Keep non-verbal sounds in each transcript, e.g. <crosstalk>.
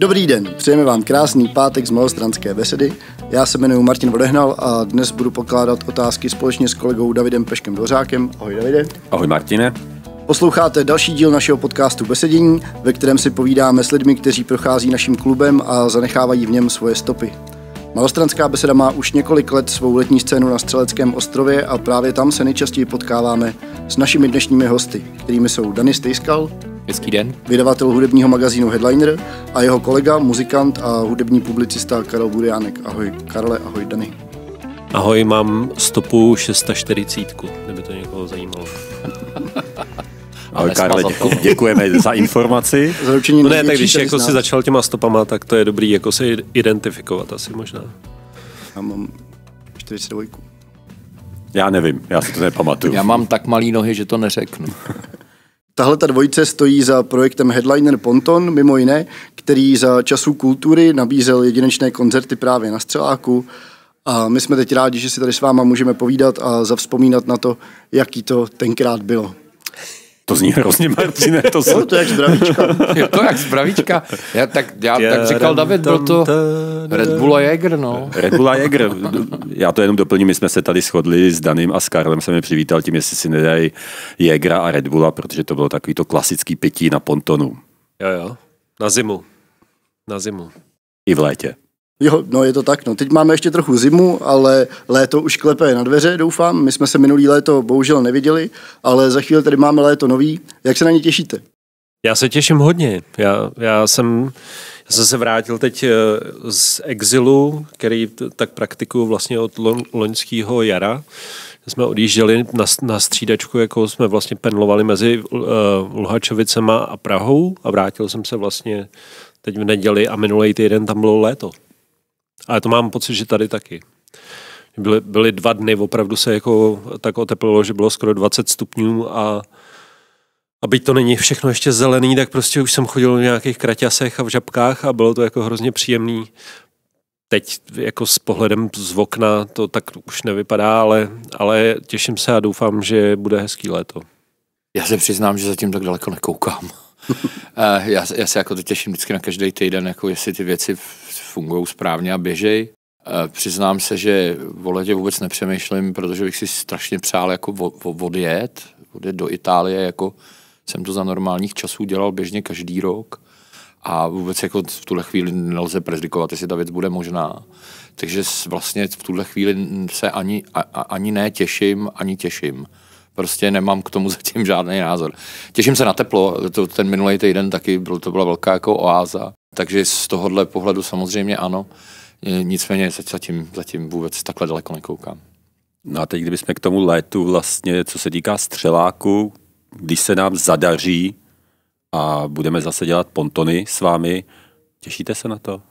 Dobrý den, přejeme vám krásný pátek z Malostranské besedy. Já se jmenuji Martin Vodehnal a dnes budu pokládat otázky společně s kolegou Davidem Peškem Dořákem. Ahoj Davide. Ahoj Martine. Posloucháte další díl našeho podcastu Besedění, ve kterém si povídáme s lidmi, kteří prochází naším klubem a zanechávají v něm svoje stopy. Malostranská beseda má už několik let svou letní scénu na Střeleckém ostrově a právě tam se nejčastěji potkáváme s našimi dnešními hosty, kterými jsou Dany Stejskal. Hezký den. Vydavatel hudebního magazínu Headliner a jeho kolega, muzikant a hudební publicista Karel Buriánek. Ahoj Karle, ahoj Dany. Ahoj, mám stopu 640, kdyby to někoho zajímalo. <laughs> Ale Karle, děku, děkujeme za informaci. <laughs> Za no ne, tak když jako si začal těma stopama, tak to je dobrý jako se identifikovat asi možná. Já mám 42. Já nevím, já si to nepamatuju. Já mám tak malý nohy, že to neřeknu. <laughs> Tahle ta dvojice stojí za projektem Headliner Ponton, mimo jiné, který za časů kultury nabízel jedinečné koncerty právě na Střeláku. A my jsme teď rádi, že si tady s váma můžeme povídat a zavzpomínat na to, jaký to tenkrát bylo. To zní hrozně, Martine. To, <laughs> jsou... to je jak zdravíčka. <laughs> je to jak zdravíčka. Já, tak, já, tak říkal David, byl to Red Bull a Jäger, no. Red Bull a Jäger. Já to jenom doplním, my jsme se tady shodli s Danem a s Karlem, jsem je přivítal tím, jestli si nedají Jägera a Red Bulla, protože to bylo takový to klasický pití na pontonu. Jo, jo. Na zimu. Na zimu. I v létě. Jo, no je to tak. No. Teď máme ještě trochu zimu, ale léto už klepe na dveře, doufám. My jsme se minulý léto bohužel neviděli, ale za chvíli tady máme léto nový. Jak se na ně těšíte? Já se těším hodně. Já, já jsem já jsem se vrátil teď eh, z exilu, který tak praktikuju vlastně od loňského jara. Jsme odjížděli na, na střídačku, jako jsme vlastně penlovali mezi uh, Luhačovicema a Prahou a vrátil jsem se vlastně teď v neděli a minulý týden tam bylo léto. Ale to mám pocit, že tady taky. Byly, byly dva dny, opravdu se jako tak oteplilo, že bylo skoro 20 stupňů a a byť to není všechno ještě zelený, tak prostě už jsem chodil v nějakých kraťasech a v žabkách a bylo to jako hrozně příjemný. Teď jako s pohledem z okna to tak už nevypadá, ale, ale těším se a doufám, že bude hezký léto. Já se přiznám, že zatím tak daleko nekoukám. <laughs> Eh, já, já se jako to těším vždycky na každý týden, jako jestli ty věci fungují správně a běžej. Eh, přiznám se, že o letě vůbec nepřemýšlím, protože bych si strašně přál jako odjet, odjet do Itálie, jako jsem to za normálních časů dělal běžně každý rok a vůbec jako v tuhle chvíli nelze predikovat, jestli ta věc bude možná. Takže vlastně v tuhle chvíli se ani, a, ani těším, ani těším. Prostě nemám k tomu <laughs> zatím žádný názor. Těším se na teplo, to, ten minulý týden taky byl, to byla velká jako oáza. Takže z tohohle pohledu samozřejmě ano, e, nicméně zatím, zatím vůbec takhle daleko nekoukám. No a teď, kdybychom k tomu létu vlastně, co se týká střeláku, když se nám zadaří a budeme zase dělat pontony s vámi, těšíte se na to?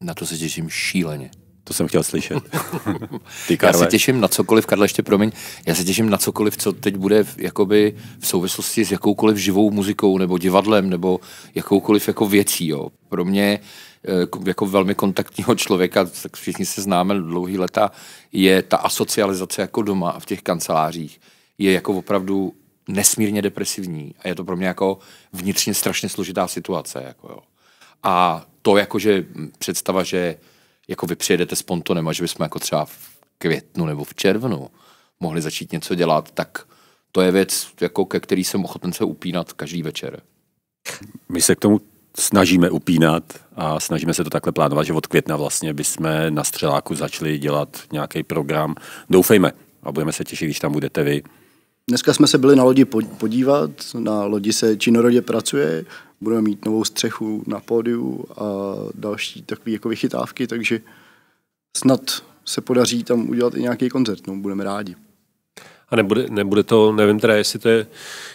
Na to se těším šíleně. To jsem chtěl slyšet. <laughs> Ty já se těším na cokoliv, Karle, ještě promiň, já se těším na cokoliv, co teď bude v, jakoby v souvislosti s jakoukoliv živou muzikou nebo divadlem nebo jakoukoliv jako věcí. Jo. Pro mě eh, jako velmi kontaktního člověka, tak všichni se známe dlouhý leta, je ta asocializace jako doma a v těch kancelářích je jako opravdu nesmírně depresivní a je to pro mě jako vnitřně strašně složitá situace. Jako jo. A to jakože představa, že jako vy přijedete s pontonem až bychom jako třeba v květnu nebo v červnu mohli začít něco dělat, tak to je věc, jako ke který jsem ochoten se upínat každý večer. My se k tomu snažíme upínat a snažíme se to takhle plánovat, že od května vlastně bychom na Střeláku začali dělat nějaký program. Doufejme a budeme se těšit, když tam budete vy. Dneska jsme se byli na lodi podívat, na lodi se činorodě pracuje budeme mít novou střechu na pódiu a další takové jako vychytávky, takže snad se podaří tam udělat i nějaký koncert, no, budeme rádi. A nebude, nebude to, nevím teda, jestli, to je,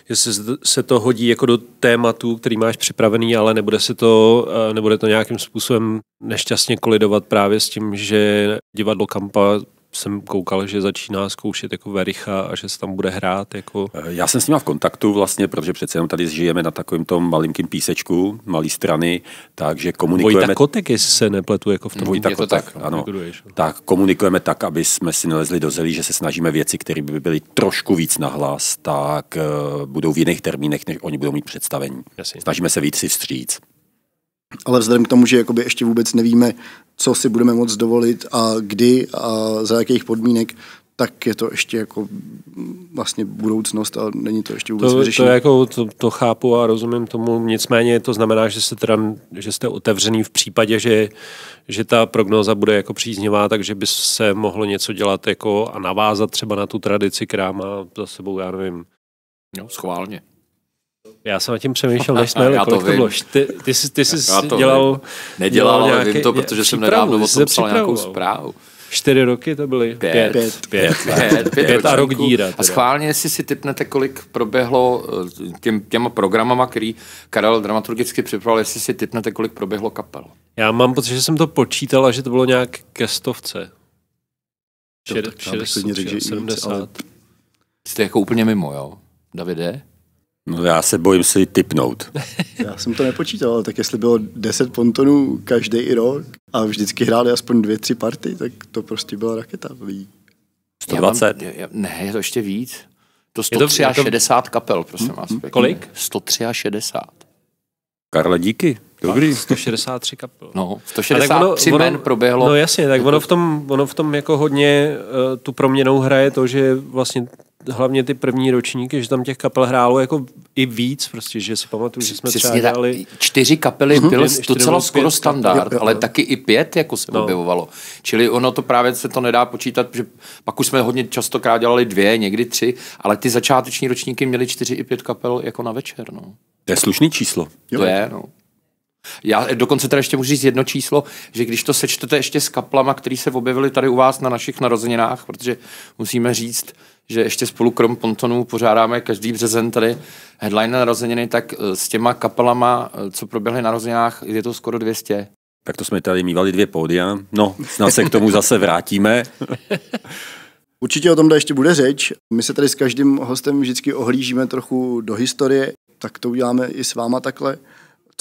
jestli se to hodí jako do tématu, který máš připravený, ale nebude, se to, eh, nebude to nějakým způsobem nešťastně kolidovat právě s tím, že divadlo Kampa jsem koukal, že začíná zkoušet jako Vericha a že se tam bude hrát. Jako... Eh, já jsem s ním v kontaktu vlastně, protože přece jenom tady žijeme na takovém tom malinkém písečku, malý strany, takže komunikujeme... Vojta Kotek, jestli se nepletu, jako v tom. Vojta Kotek, to tak, no, ano. No. Tak komunikujeme tak, aby jsme si nelezli do zelí, že se snažíme věci, které by byly trošku víc nahlas, tak uh, budou v jiných termínech, než oni budou mít představení. Jasně. Snažíme se víc si vstříc ale vzhledem k tomu, že jakoby ještě vůbec nevíme, co si budeme moc dovolit a kdy a za jakých podmínek, tak je to ještě jako vlastně budoucnost a není to ještě vůbec to, vyřešené. To, jako, to, to chápu a rozumím tomu, nicméně to znamená, že, se teda, že jste otevřený v případě, že, že ta prognóza bude jako příznivá, takže by se mohlo něco dělat jako a navázat třeba na tu tradici, která má za sebou, já nevím. No, schválně. Já jsem nad tím přemýšlel, než jsme <laughs> jeli, to, to bylo. Ty, ty, jsi, ty jsi to dělal... Nedělal, dělal ale nějaký, vím to, protože jsem nedávno o tom psal nějakou zprávu. Čtyři roky to byly? Pět. Pět, pět, pět, pět, pět pět a rok díra. Teda. A schválně, jestli si typnete, kolik proběhlo eh, těm, těma programama, který Karel dramaturgicky připravil, jestli si typnete, kolik proběhlo kapel. Já mám pocit, že jsem to počítal a že to bylo nějak ke stovce. Šed, jo, tak 60, 70. Jste jako úplně mimo, jo? Davide? No já se bojím si typnout. <laughs> Já jsem to nepočítal, ale tak jestli bylo 10 pontonů každý rok a vždycky hráli aspoň dvě, tři party, tak to prostě byla raketa. Ví. 120? Já mám, já, ne, je to ještě víc. To 163 to, jako- to... kapel, prosím vás. Hmm? Kolik? 163. Karle, díky. Dobrý. 163 kapel. No, 163 men proběhlo. No jasně, tak jako- ono v tom, ono v tom jako hodně uh, tu proměnou hraje to, že vlastně hlavně ty první ročníky, že tam těch kapel hrálo jako i víc, prostě, že si pamatuju, že jsme Přesně třeba dělali... Čtyři kapely mm-hmm. byl docela skoro standard, kapel, ale taky i pět jako se no. objevovalo. Čili ono to právě se to nedá počítat, že pak už jsme hodně často krát dělali dvě, někdy tři, ale ty začáteční ročníky měly čtyři i pět kapel jako na večer. No. To je slušný číslo. Jo. To je, no. Já dokonce tady ještě můžu říct jedno číslo, že když to sečtete ještě s kaplama, který se objevili tady u vás na našich narozeninách, protože musíme říct, že ještě spolu krom Pontonů pořádáme každý březen tady headline na narozeniny, tak eh, s těma kapelama, eh, co proběhly na narozeninách, je to skoro 200. Tak to jsme tady mývali dvě pódia. No, snad se k tomu zase vrátíme. <laughs> Určitě o tom ještě bude řeč. My se tady s každým hostem vždycky ohlížíme trochu do historie, tak to uděláme i s váma takhle.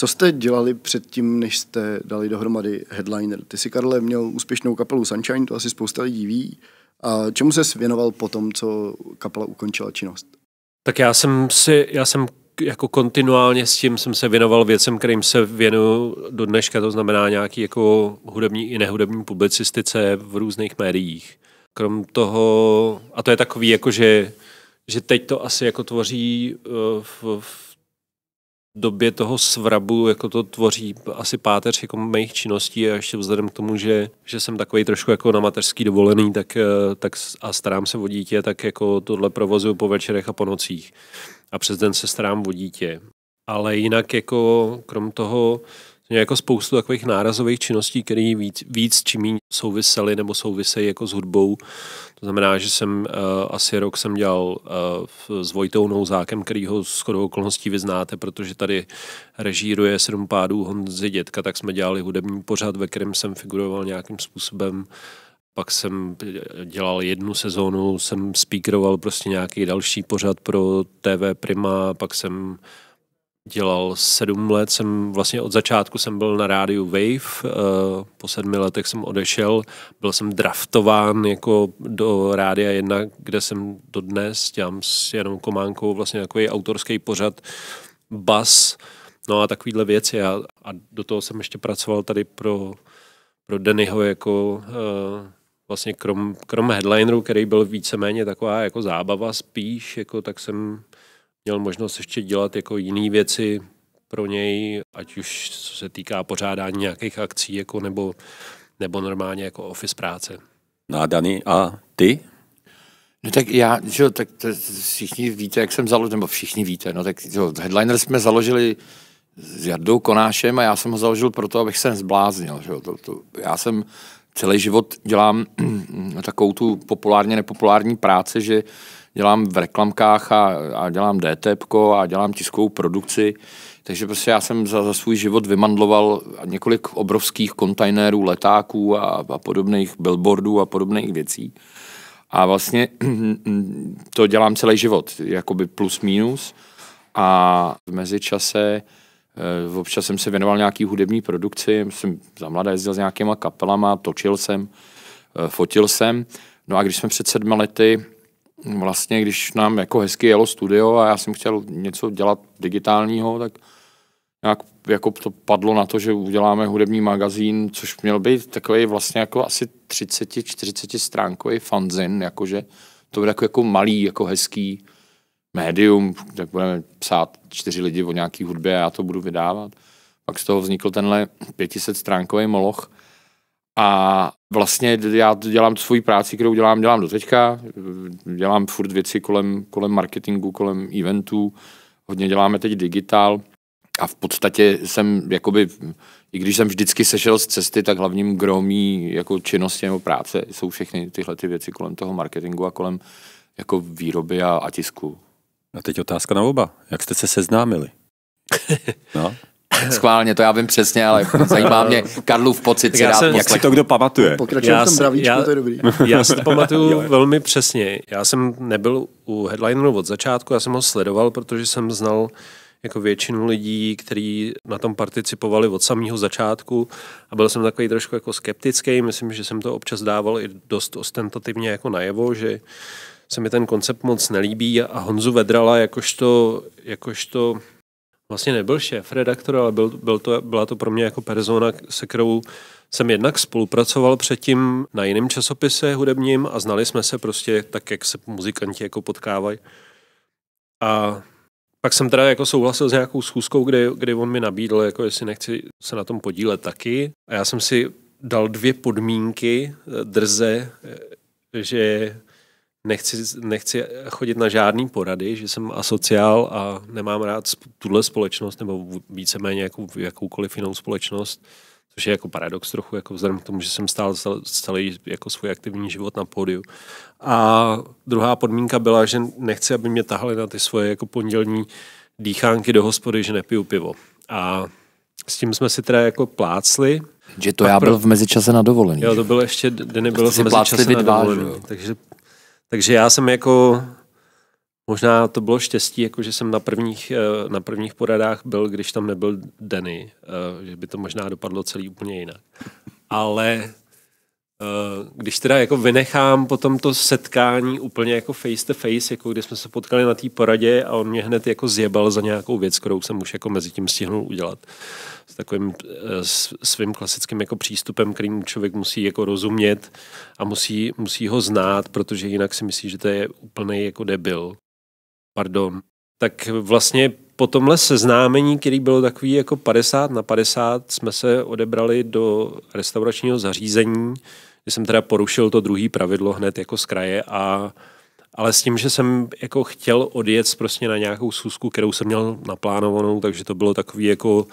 Co jste dělali předtím, než jste dali dohromady headliner? Ty si, Karle, měl úspěšnou kapelu Sunshine, to asi spousta lidí ví. A čemu se věnoval po tom, co kapela ukončila činnost? Tak já jsem si, já jsem jako kontinuálně s tím jsem se věnoval věcem, kterým se věnuju do dneška, to znamená nějaký jako hudební i nehudební publicistice v různých médiích. Krom toho, a to je takový jako, že, že teď to asi jako tvoří eh, v, v době toho svrabu, jako to tvoří asi páteř jako mých činností a ještě vzhledem k tomu, že, že jsem takový trošku jako na mateřský dovolený tak, eh, tak a starám se o dítě, tak jako tohle provozuju po večerech a po nocích. A přes den se starám o dítě. Ale jinak jako krom toho Měl jako spoustu takových nárazových činností, které víc, víc či méně souvisely nebo souvisejí jako s hudbou. To znamená, že jsem uh, asi rok jsem dělal uh, s Vojtou Nouzákem, který ho s chodou okolností vyznáte, protože tady režíruje sedm pádů Honzi Dětka, tak jsme dělali hudební pořad, ve kterém jsem figuroval nějakým způsobem pak jsem dělal jednu sezónu, jsem speakeroval prostě nějaký další pořad pro TV Prima, pak jsem dělal sedm let, jsem vlastně od začátku jsem byl na rádiu Wave, eh, po sedmi letech jsem odešel, byl jsem draftován jako do Rádia jedna, kde jsem dodnes dělám s Janou Kománkou vlastně takový autorský pořad Bas, no a takovýhle věci a, a do toho jsem ještě pracoval tady pro, pro Dennyho jako eh, vlastně krom, krom headlineru, který byl víceméně taková jako zábava spíš, jako tak jsem měl možnost ještě dělat jako jiné věci pro něj, ať už co se týká pořádání nějakých akcí jako nebo, nebo normálně jako office práce. No a Dani, a ty? No tak já, že jo, tak to všichni víte, jak jsem založil, nebo všichni víte, no tak jo, Headliner jsme založili s Jardou Konášem a já jsem ho založil proto, abych se nezbláznil, že jo, to, to, já jsem celý život dělám <clears throat> takovou tu populárně nepopulární práci, že dělám v reklamkách a, a dělám DTP a dělám tiskovou produkci. Takže prostě já jsem za, za svůj život vymandloval několik obrovských kontajnerů, letáků a, a podobných billboardů a podobných věcí. A vlastně <clears throat> to dělám celý život, jakoby plus minus. A v mezičase eh, občas jsem se věnoval nějaký hudební produkci, jsem za mladé jezdil s nějakýma kapelama, točil jsem, eh, fotil jsem. No a když jsme před sedmi lety vlastně, když nám jako hezky jelo studio a já jsem chtěl něco dělat digitálního, tak nějak jako to padlo na to, že uděláme hudební magazín, což měl být takový vlastně jako asi 30-40 stránkový fanzin, jakože to bude jako, jako malý, jako hezký médium, tak budeme psát čtyři lidi o nějaký hudbě a já to budu vydávat. Pak z toho vznikl tenhle 500 stránkový moloch a vlastně já dělám svoji práci, kterou dělám, dělám do teďka. Dělám furt věci kolem, kolem marketingu, kolem eventů. Hodně děláme teď digitál. A v podstatě jsem, jakoby, i když jsem vždycky sešel z cesty, tak hlavním gromí jako činnosti nebo práce jsou všechny tyhle ty věci kolem toho marketingu a kolem jako výroby a, a tisku. A teď otázka na oba. Jak jste se seznámili? <laughs> No. Schválně, to já vím přesně, ale zajímá mě Karlův pocit tak si jsem, Jak si to kdo pamatuje? Pokračujem já v tom bravíčku, já, to je dobrý. <laughs> Já si to pamatuju velmi přesně. Já jsem nebyl u headlineru od začátku, já jsem ho sledoval, protože jsem znal jako většinu lidí, kteří na tom participovali od samého začátku a byl jsem takový trošku jako skeptický, myslím, že jsem to občas dával i dost ostentativně jako najevo, že se mi ten koncept moc nelíbí a Honzu Vedrala jakožto, jakožto vlastně nebyl šéf redaktor, ale byl, byl to, byla to pro mě jako persona, se kterou jsem jednak spolupracoval předtím na jiném časopise hudebním a znali jsme se prostě tak, jak se muzikanti jako potkávají. A pak jsem teda jako souhlasil s nějakou schůzkou, kdy kdy on mi nabídl, jako jestli nechci se na tom podílet taky. A já jsem si dal dvě podmínky e, drze, e, že nechci, nechci chodit na žádný porady, že jsem asociál a nemám rád tuhle společnost nebo víceméně jakou, jakoukoliv jinou společnost, což je jako paradox trochu, jako vzhledem k tomu, že jsem stál celý jako svůj aktivní život na pódiu. A druhá podmínka byla, že nechci, aby mě tahali na ty svoje jako pondělní dýchánky do hospody, že nepiju pivo. A s tím jsme si teda jako plácli, že to Pak já byl pro... v mezičase na dovolení. Jo, to bylo ještě, Denny byl v mezičase na dovolení. Takže takže já jsem jako, možná to bylo štěstí, jako že jsem na prvních, eh, na prvních poradách byl, když tam nebyl Denny, eh, že by to možná dopadlo celý úplně jinak. Ale eh, když teda jako vynechám potom to setkání úplně jako face to face, jako kdy jsme se potkali na té poradě a on mě hned jako zjebal za nějakou věc, kterou jsem už jako mezi tím stihnul udělat, s takovým eh, s svým klasickým jako přístupem, kterým člověk musí jako rozumět a musí, musí ho znát, protože jinak si myslí, že to je úplný jako debil. Pardon. Tak vlastně po tomhle seznámení, který bylo takový jako 50 na 50, jsme se odebrali do restauračního zařízení, kde jsem teda porušil to druhý pravidlo hned jako z kraje a ale s tím, že jsem jako chtěl odjet prostě na nějakou schůzku, kterou jsem měl naplánovanou, takže to bylo takový jako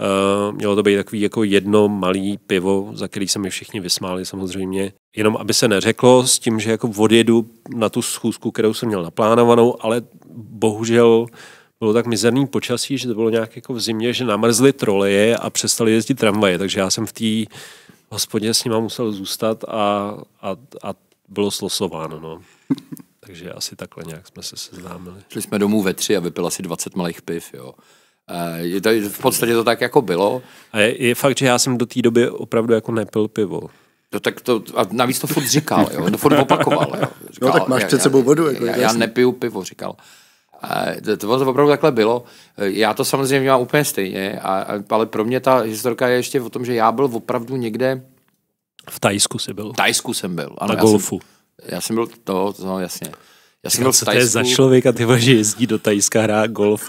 Eh, mělo to být takový jako jedno malý pivo, za který se mi všichni vysmáli samozřejmě. Jenom aby se neřeklo s tím, že jako odjedu na tu schůzku, kterou jsem měl naplánovanou, ale bohužel bylo tak mizerný počasí, že to bylo nějak jako v zimě, že namrzly troleje a přestali jezdit tramvaje, takže já jsem v té hospodě s nima musel zůstat a, a, a bylo slosováno. No. Takže asi takhle nějak jsme se seznámili. Šli jsme domů ve tři a vypila si 20 malých piv, jo. Eh, v podstatě to tak jako bylo. A je, je fakt, že já jsem do té doby opravdu jako nepil pivo. No tak to, a navíc to furt říkal, jo, to furt opakoval. Jo. Říkal, <laughs> no tak máš před sebou vodu. Jako, já, já nepiju pivo, říkal. A to, to opravdu takhle bylo. Já to samozřejmě mám úplně stejně, a, ale pro mě ta historka je ještě o tom, že já byl opravdu někde... V Tajsku jsi byl. V Tajsku jsem byl. Ano, Na golfu. Já jsem, já jsem byl, no, to, no jasně. Já jsem Říkám, co to je za člověka, ty že jezdí do Tajska hrá golf.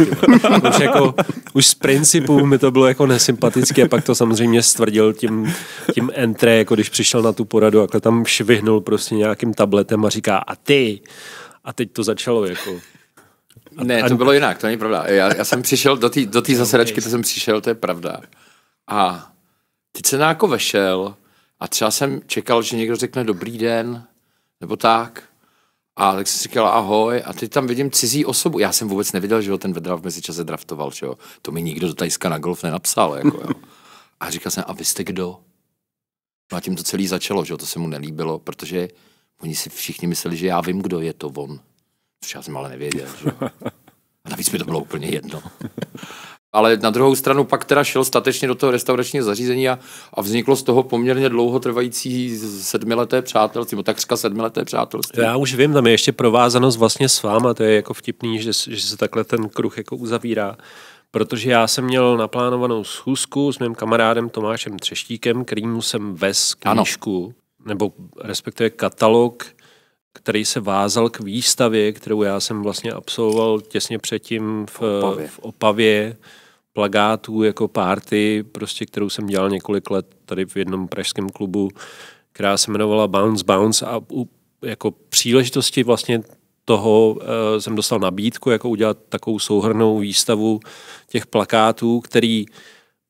už, jako, už z principu mi to bylo jako nesympatické a pak to samozřejmě stvrdil tím, tím entré, jako když přišel na tu poradu a jako tam švihnul prostě nějakým tabletem a říká a ty. A teď to začalo jako. A, ne, to bylo jinak, to není pravda. Já, já jsem přišel do té do tý zasedačky, to jsem přišel, to je pravda. A teď jsem jako vešel a třeba jsem čekal, že někdo řekne dobrý den, nebo tak. A tak jsem říkal ahoj a teď tam vidím cizí osobu. Já jsem vůbec nevěděl, že ho ten Vedra v mezičase draftoval, že jo. To mi nikdo do Tajska na golf nenapsal, jako jo. <laughs> A říkal jsem, a vy jste kdo? No a tím to celé začalo, že jo, to se mu nelíbilo, protože oni si všichni mysleli, že já vím, kdo je to on. Což já jsem ale nevěděl, že jo. <laughs> A navíc mi to bylo úplně jedno. <laughs> ale na druhou stranu pak teda šel statečně do toho restauračního zařízení a, a vzniklo z toho poměrně dlouho trvající sedmileté přátelství, takřka sedmileté přátelství. Já už vím, tam je ještě provázanost vlastně s váma, to je jako vtipný, že, že se takhle ten kruh jako uzavírá protože já jsem měl naplánovanou schůzku s mým kamarádem Tomášem Třeštíkem, kterýmu jsem vez knížku, ano. nebo respektive katalog, který se vázal k výstavě, kterou já jsem vlastně absolvoval těsně předtím v Opavě. V Opavě plagátů jako party, prostě, kterou jsem dělal několik let tady v jednom pražském klubu, která se jmenovala Bounce Bounce a u, jako příležitosti vlastně toho e, jsem dostal nabídku, jako udělat takovou souhrnou výstavu těch plakátů, který,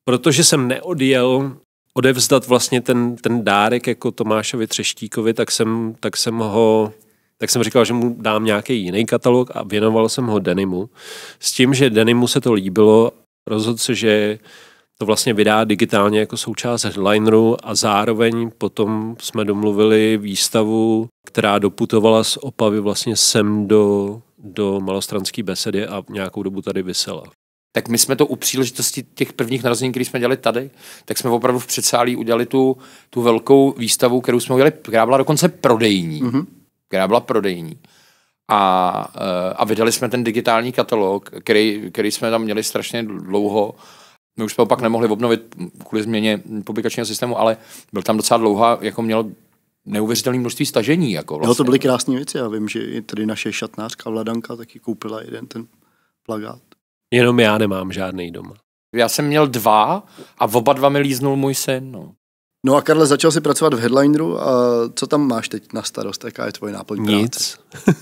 protože jsem neodjel odevzdat vlastně ten, ten dárek jako Tomášovi Třeštíkovi, tak jsem, tak jsem ho tak jsem říkal, že mu dám nějaký jiný katalog a věnoval jsem ho Denimu. S tím, že Denimu se to líbilo rozhodl se, že to vlastně vydá digitálně jako součást headlineru a zároveň potom jsme domluvili výstavu, která doputovala z Opavy vlastně sem do, do malostranské besedy a nějakou dobu tady vysela. Tak my jsme to u příležitosti těch prvních narozenin, které jsme dělali tady, tak jsme opravdu v předsálí udělali tu, tu velkou výstavu, kterou jsme udělali, která byla dokonce prodejní. Mm-hmm. Která byla prodejní a, eh, a vydali jsme ten digitální katalog, který, který jsme tam měli strašně dlouho. My už jsme ho pak nemohli obnovit kvůli změně publikačního systému, ale byl tam docela dlouhá, jako mělo neuvěřitelné množství stažení. Jako vlastně. no, to byly krásné věci. Já vím, že i tady naše šatnářka Vladanka taky koupila jeden ten plagát. Jenom já nemám žádný doma. Já jsem měl dva a oba dva mi líznul můj syn. No. No a Karle, začal si pracovat v Headlineru a co tam máš teď na starost, jaká je tvoje náplň Nic. <laughs>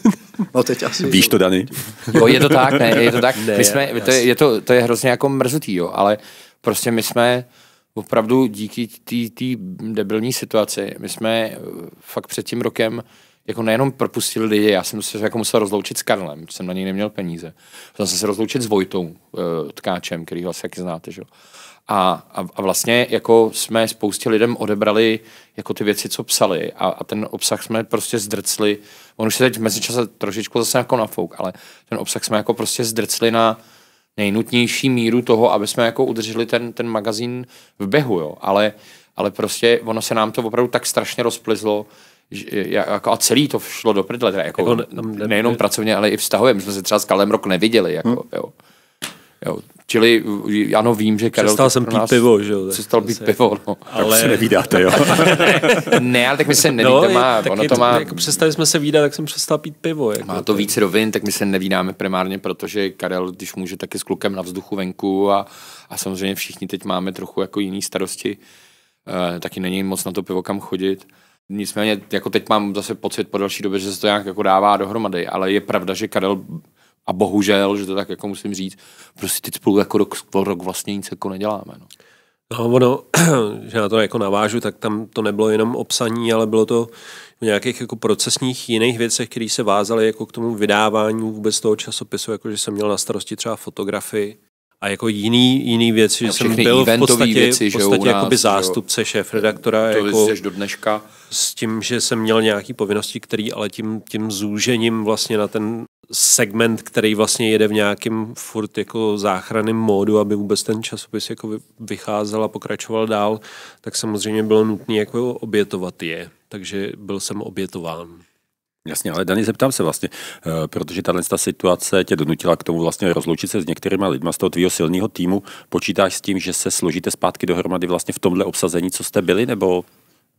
No teď asi. Víš to, Dany? Jo, je to tak, ne, je to tak. <laughs> Ne, my jsme, to, je, je to, to je hrozně jako mrzutý, jo, ale prostě my jsme opravdu díky té debilní situaci, my jsme eh, fakt před tím rokem jako nejenom propustili lidi, já jsem se jako musel rozloučit s Karlem, jsem na něj neměl peníze. Musel jsem se rozloučit s Vojtou, eh, tkáčem, který ho asi taky znáte, že? A, a, a vlastně jako jsme spoustě lidem odebrali jako ty věci, co psali a, a ten obsah jsme prostě zdrcli. On už se teď mezi čase trošičku zase jako nafouk, ale ten obsah jsme jako prostě zdrcli na nejnutnější míru toho, aby jsme jako udrželi ten, ten magazín v běhu, jo. Ale, ale prostě ono se nám to opravdu tak strašně rozplyzlo, jako a celý to šlo do prdle, jako, jako nejenom ne, pracovně, ale i vztahově. My jsme se třeba s Kalem rok neviděli. Jako, hm. jo. Jo. Čili ano, vím, že Karel... Přestal jsem pít nás, pivo, že jo? Přestal pít pivo, no. Ale... se nevídáte, jo? <laughs> ne, ale tak my se nevídáme. No, má, ono to má... Jako přestali jsme se výdat, tak jsem přestal pít pivo. Jako má to víc rovin, tak my se nevídáme primárně, protože Karel, když může, tak je s klukem na vzduchu venku a, a samozřejmě všichni teď máme trochu jako jiný starosti. E, taky není moc na to pivo kam chodit. Nicméně, jako teď mám zase pocit po další době, že se to nějak jako dává dohromady, ale je pravda, že Karel a bohužel, že to tak jako musím říct, prostě teď spolu jako rok, rok vlastně nic jako neděláme. No. No ono, <clears throat> že na to jako navážu, tak tam to nebylo jenom obsaní, ale bylo to v nějakých jako procesních jiných věcech, které se vázaly jako k tomu vydávání vůbec toho časopisu, jako že jsem měl na starosti třeba fotografii a jako jiný, jiný věci, že jsem byl v podstatě, věci, v podstatě nás, zástupce šéf redaktora. jako, do dneška. S tím, že jsem měl nějaké povinnosti, které ale tím, tím zúžením vlastně na ten segment, který vlastně jede v nějakém furt jako záchranném módu, aby vůbec ten časopis jako vycházel a pokračoval dál, tak samozřejmě bylo nutné jako obětovat je. Takže byl jsem obětován. Jasně, ale Dani, zeptám se vlastně, eh, protože tahle situace tě donutila k tomu vlastně rozloučit se s některýma lidmi, z toho tvého silného týmu. Počítáš s tím, že se složíte zpátky dohromady vlastně v tomhle obsazení, co jste byli, nebo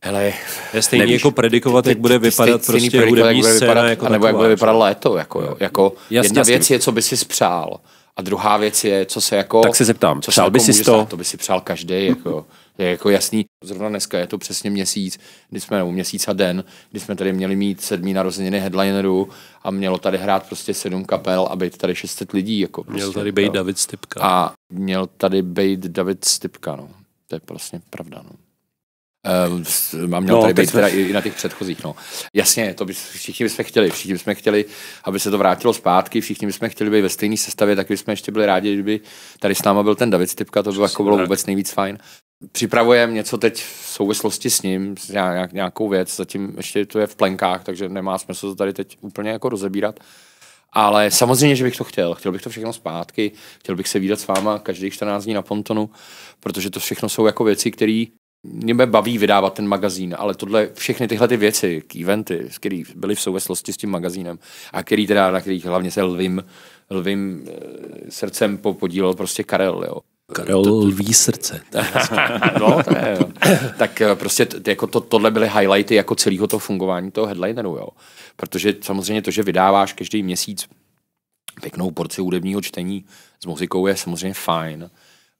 Hele, je stejně nevíš, jako predikovat, ty, jak bude vypadat ty prostě hudební scéna. Vypadat, jako nebo jak bude vypadat léto. Jako, jo. jako jasný, jedna jasný. věc je, co by si přál. A druhá věc je, co se jako... Tak se zeptám, co přál by jako si to? Stát, to by si přál každý, jako, je jako jasný. Zrovna dneska je to přesně měsíc, kdy jsme, nebo měsíc a den, kdy jsme tady měli mít sedmý narozeniny headlineru a mělo tady hrát prostě sedm kapel a být tady 600 lidí. Jako prostě, měl tady jako být David Stipka. A měl tady být David Stipka, no. To je prostě pravda, no. Um, ehm, mám měl no, tady být teda i, na těch předchozích. No. Jasně, to by, všichni bychom chtěli. Všichni bychom chtěli, aby se to vrátilo zpátky, všichni bychom chtěli být ve stejné sestavě, tak bychom ještě byli rádi, kdyby tady s náma byl ten David Stipka, to by jako bylo vůbec nejvíc fajn. Připravujeme něco teď v souvislosti s ním, nějak, nějakou věc, zatím ještě to je v plenkách, takže nemá smysl to tady teď úplně jako rozebírat. Ale samozřejmě, že bych to chtěl. Chtěl bych to všechno zpátky, chtěl bych se výdat s váma každých 14 dní na pontonu, protože to všechno jsou jako věci, které mě baví vydávat ten magazín, ale tohle, všechny tyhle ty věci, eventy, které byly v souvislosti s tím magazínem a který teda, na kterých hlavně se lvím, lvím eh, srdcem podílel prostě Karel, jo. Karel lví srdce. <laughs> no, to je, jo. Tak eh, prostě t, jako to, tohle byly highlighty jako celého toho fungování toho headlineru, jo. Protože samozřejmě to, že vydáváš každý měsíc pěknou porci hudebního čtení s muzikou je samozřejmě fajn,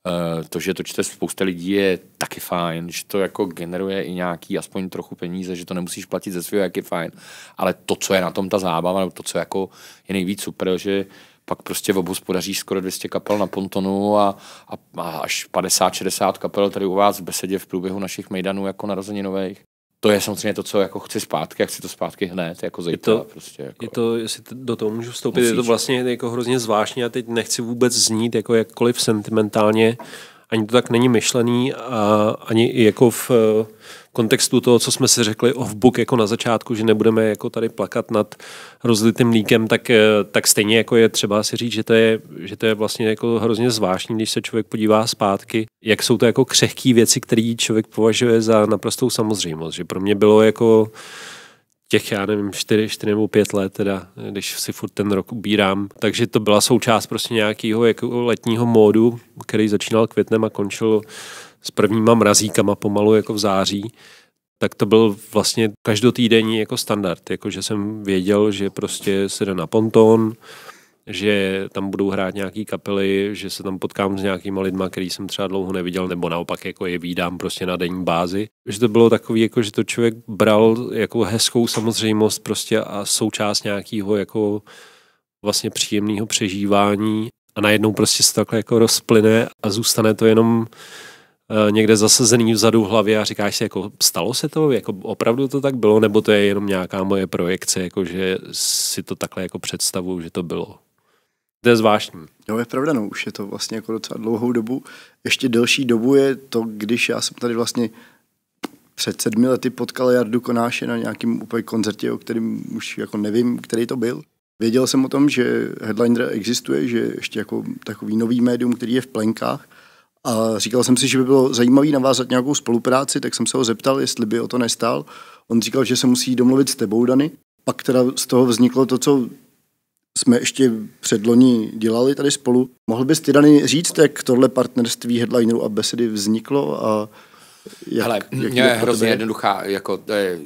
Eh, to, že to čte spousta lidí, je taky fajn, že to jako generuje i nějaký aspoň trochu peníze, že to nemusíš platit ze svého, jak je fajn. Ale to, co je na tom ta zábava, nebo to, co jako je nejvíc super, že pak prostě v podaříš skoro 200 kapel na pontonu a, a, a až 50-60 kapel tady u vás v besedě v průběhu našich mejdanů jako narozeninových to je samozřejmě to, co jako chci zpátky, jak chci to zpátky hned, jako zítra. Je to, prostě, jako... je to jestli do toho můžu vstoupit, Musíš. je to vlastně jako hrozně zvláštní a teď nechci vůbec znít jako jakkoliv sentimentálně, ani to tak není myšlený a ani jako v, kontextu toho, co jsme si řekli off-book jako na začátku, že nebudeme jako tady plakat nad rozlitým mlíkem, tak, eh, tak stejně jako je třeba si říct, že to je, že to je vlastně jako hrozně zvláštní, když se člověk podívá zpátky, jak jsou to jako křehké věci, které člověk považuje za naprostou samozřejmost. Že pro mě bylo jako těch, já nevím, čtyři, čtyři nebo pět let, teda, když si furt ten rok ubírám. Takže to byla součást prostě nějakého jako letního módu, který začínal květnem a končil s prvníma mrazíkama pomalu jako v září, tak to byl vlastně každotýdenní jako standard, jako že jsem věděl, že prostě se jde na pontón, že tam budou hrát nějaký kapely, že se tam potkám s nějakýma lidma, který jsem třeba dlouho neviděl, nebo naopak jako je vídám prostě na denní bázi. Že to bylo takový, jako že to člověk bral jako hezkou samozřejmost prostě a součást nějakého jako vlastně příjemného přežívání a najednou prostě se takhle jako rozplyne a zůstane to jenom Eh, někde zasazený vzadu v hlavě a říkáš si, jako stalo se to, jako opravdu to tak bylo, nebo to je jenom nějaká moje projekce, jako že si to takhle jako představuju, že to bylo. To je zvláštní. No je pravda, no už je to vlastně jako docela dlouhou dobu. Ještě delší dobu je to, když já jsem tady vlastně před sedmi lety potkal Jardu Konáše na nějakém úplně koncertě, o kterém už jako nevím, který to byl. Věděl jsem o tom, že Headliner existuje, že ještě jako takový nový médium, který je v plenkách, a říkal jsem si, že by bylo zajímavé navázat nějakou spolupráci, tak jsem se ho zeptal, jestli by o to nestál. On říkal, že se musí domluvit s tebou, Dany. Pak teda z toho vzniklo to, co jsme ještě předloni dělali tady spolu. Mohl bys ty, Dany, říct, jak tohle partnerství headlineru a besedy vzniklo a jak, Hele, jak je hrozně jednoduchá, jako, to je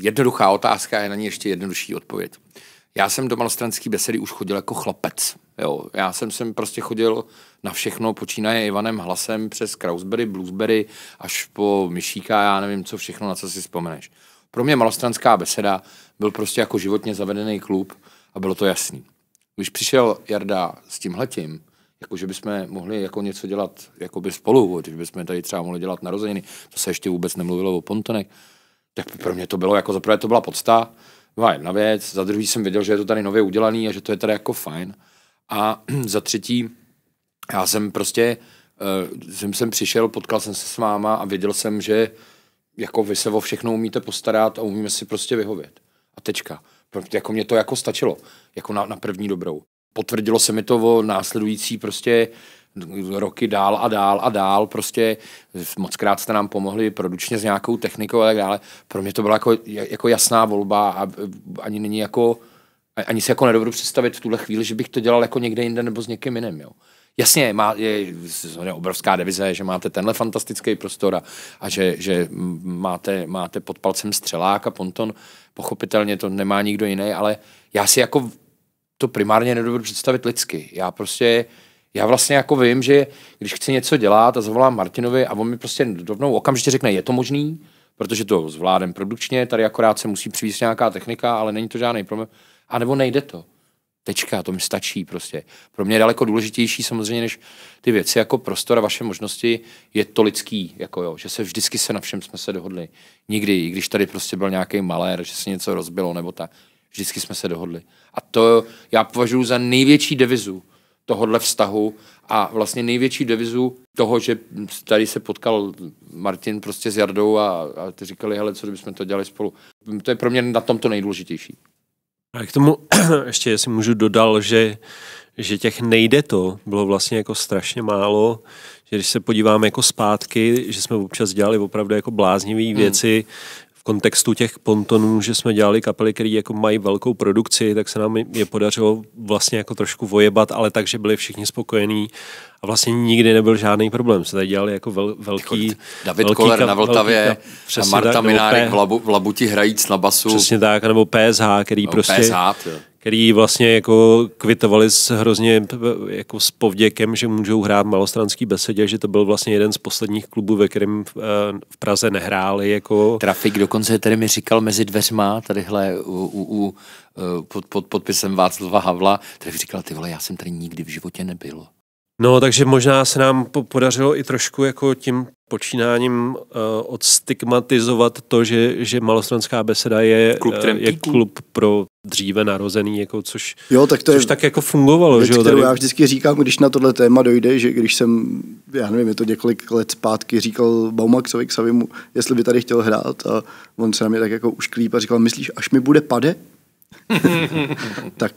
jednoduchá otázka, je na ní ještě jednodušší odpověď. Uh, já jsem do malostranský besedy už chodil jako chlapec. Jo, já jsem sem prostě chodil na všechno, počínaje Ivanem Hlasem přes Krausberry, Bluesberry, až po Myšíka, já nevím co všechno, na co si vzpomeneš. Pro mě malostranská beseda byl prostě jako životně zavedený klub a bylo to jasný. Když přišel Jarda s tímhletím, jako že bychom mohli jako něco dělat jako by spolu, že bychom tady třeba mohli dělat narozeniny, to se ještě vůbec nemluvilo o pontonek, tak pro mě to bylo, jako zaprvé to byla podsta, byla jedna věc, za druhý jsem věděl, že je to tady nově udělaný a že to je tady jako fajn. A <clears throat> za třetí, já jsem prostě, uh, jsem, sem přišel, potkal jsem se s váma a věděl jsem, že jako vy se o všechno umíte postarat a umíme si prostě vyhovět. A tečka. Jako mě to jako stačilo, jako na, na první dobrou. Potvrdilo se mi to o následující prostě roky dál a dál a dál, prostě mockrát jste nám pomohli produčně s nějakou technikou a tak dále. Pro mě to byla jako, jako jasná volba a ani není jako, ani si jako nedovedu představit v tuhle chvíli, že bych to dělal jako někde jinde nebo s někým jiným, jo. Jasně, má, je, je obrovská devize, že máte tenhle fantastický prostor a, a že, že máte, máte pod palcem střelák a ponton. Pochopitelně to nemá nikdo jiný, ale já si jako to primárně nedovedu představit lidsky. Já prostě uh, já vlastně jako vím, že když chci něco dělat a zavolám Martinovi a on mi prostě rovnou okamžitě řekne, je to možný, protože to zvládem produkčně, tady akorát se musí přivést nějaká technika, ale není to žádný problém. A nebo nejde to. Tečka, to mi stačí prostě. Pro mě je daleko důležitější samozřejmě, než ty věci jako prostor a vaše možnosti je to lidský, jako jo, že se vždycky se na všem jsme se dohodli. Nikdy, i když tady prostě byl nějaký malér, že se něco rozbilo nebo tak, vždycky jsme se dohodli. A to já považuji za největší devizu tohohle vztahu a vlastně největší devizu toho, že tady se potkal Martin prostě s Jardou a, a ty říkali, hele, co kdybychom to dělali spolu. To je pro mě na tom to nejdůležitější. A k tomu <clears throat> ještě, si můžu dodal, že, že těch nejde to bylo vlastně jako strašně málo, že když se podíváme jako zpátky, že jsme občas dělali opravdu jako bláznivé hmm. věci, kontextu těch pontonů, že jsme dělali kapely, které jako mají velkou produkci, tak se nám je podařilo vlastně jako trošku vojebat, ale takže byli všichni spokojení a vlastně nikdy nebyl žádný problém. Se tady dělali jako vel, velký... Jako David velký Koller na Vltavě a Marta tak, Minárek P, v, labu, v Labuti hrajíc na basu. Přesně tak, nebo PSH, který no, prostě... PSH, který vlastně jako kvitovali s hrozně jako s povděkem, že můžou hrát malostranský besedě, že to byl vlastně jeden z posledních klubů, ve kterém eh, v Praze nehráli. Jako... Trafik dokonce tady mi říkal mezi dveřma, tadyhle u, u, u eh, pod, pod podpisem Václava Havla, který říkal, ty vole, já jsem tady nikdy v životě nebyl. No, takže možná se nám podařilo i trošku jako tím počínáním uh, odstigmatizovat to, že, že malostranská beseda je eh, klub, je klub pro dříve narozený, jako což, jo, tak to což je tak jako fungovalo. Věc, že jo, tady... já vždycky říkám, když na tohle téma dojde, že když jsem, já nevím, je to několik let zpátky, říkal Baumaxovi Xavimu, jestli by tady chtěl hrát a on se na mě tak jako ušklíp a říkal, myslíš, až mi bude pade? <laughs> tak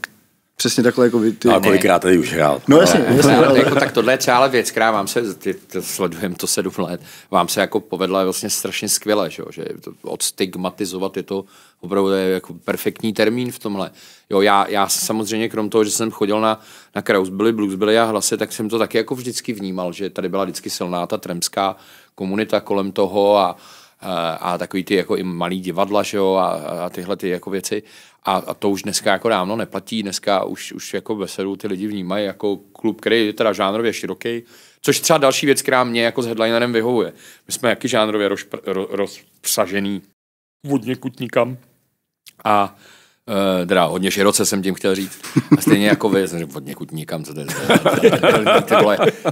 Přesně takhle jako by ty... A kolikrát tady už hrál. No jasně, Ale... jasně. Ale... Jako, tak tohle je třeba ale věc, která vám se, ty, ty sledujem to sedm let, vám se jako povedla vlastně strašně skvěle, že, že to, odstigmatizovat je to opravdu je jako perfektní termín v tomhle. Jo, já, já samozřejmě krom toho, že jsem chodil na, na Krausbilly, Bluesbilly a hlasy, tak jsem to taky jako vždycky vnímal, že tady byla vždycky silná ta tremská komunita kolem toho a, a, a takový ty jako i malý divadla, že jo, a, a tyhle ty jako věci. A, a to už dneska jako dávno neplatí, dneska už, už jako besedu ty lidi vnímají jako klub, který je teda žánrově široký, což třeba další věc, která mě jako s headlinerem vyhovuje. My jsme jaký žánrově rozpr, ro, rozpřažený od někud nikam. A Uh, teda hodně široce jsem tím chtěl říct. A stejně jako vy, jsem řekl, od někud nikam, co to je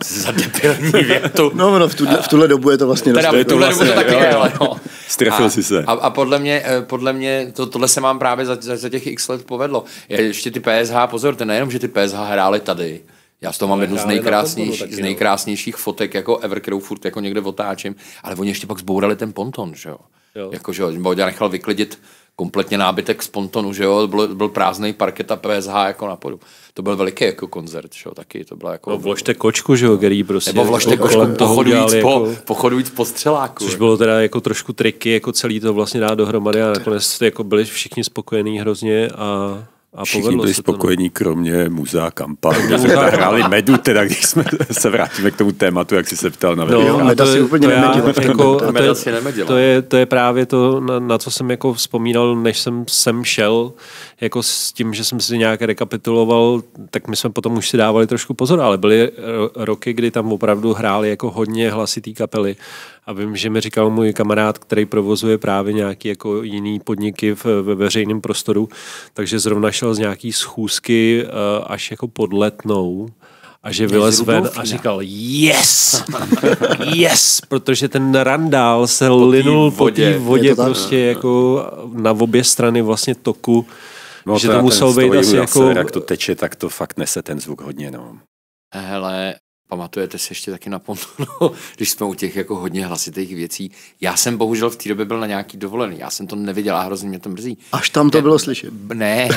za debilní větu. No, no, v, tuhle, v tuhle dobu je to vlastně Teda v tuhle dobu to vlastně, taky je, ale no. Strefil si se. A, a, podle mě, eh, podle mě to, tohle se mám právě za, za, za těch x let povedlo. Ještě ty PSH, pozor, to nejenom, že ty PSH hráli tady, já z toho mám jednu z, nejkrásnějších, z nejkrásnějších fotek jako ever, kterou furt jako někde otáčím, ale oni ještě pak zbourali ten ponton, že jo? jo. Jako, že jo, nechal vyklidit kompletně nábytek z pontonu, že jo, byl, byl prázdný parket a PSH jako na podu. To byl veliký jako koncert, že jo, taky to bylo jako... No vložte kočku, že jo, který prostě... Nebo vložte kočku pochodujíc, po, jako, pochodujíc po střeláku. Což jako. bylo teda jako trošku triky, jako celý to vlastně dát dohromady a nakonec jako byli všichni spokojení hrozně a a Všichni byli no. spokojení, to, kromě muzea Kampa, kde jsme <laughs> hráli medu, teda když jsme se vrátíme k tomu tématu, jak jsi se ptal na no, si úplně to, jako- je, To, je, to je právě to, na, na, co jsem jako vzpomínal, než jsem sem šel, jako s tím, že jsem si nějak rekapituloval, tak my jsme potom už si dávali trošku pozor, ale byly roky, kdy tam opravdu hráli jako hodně hlasitý kapely a vím, že mi říkal můj kamarád, který provozuje právě nějaký jako jiný podniky v, ve veřejném prostoru, takže zrovna šel z nějaký schůzky eh, až jako podletnou, a že vylez ven a říkal yes, <laughs> yes, protože ten randál se po linul po té vodě prostě ne? jako na obě strany vlastně toku. No, že to, to musel být asi jako... Jak to teče, tak to fakt nese ten zvuk hodně, no. Hele, Pamatujete se ještě taky na Pontonu, <laughs> když jsme u těch jako hodně hlasitých věcí. Já jsem bohužel v té době byl na nějaký dovolený, já jsem to neviděl a hrozně mě to mrzí. Až tam to ne, bylo slyšet. Ne,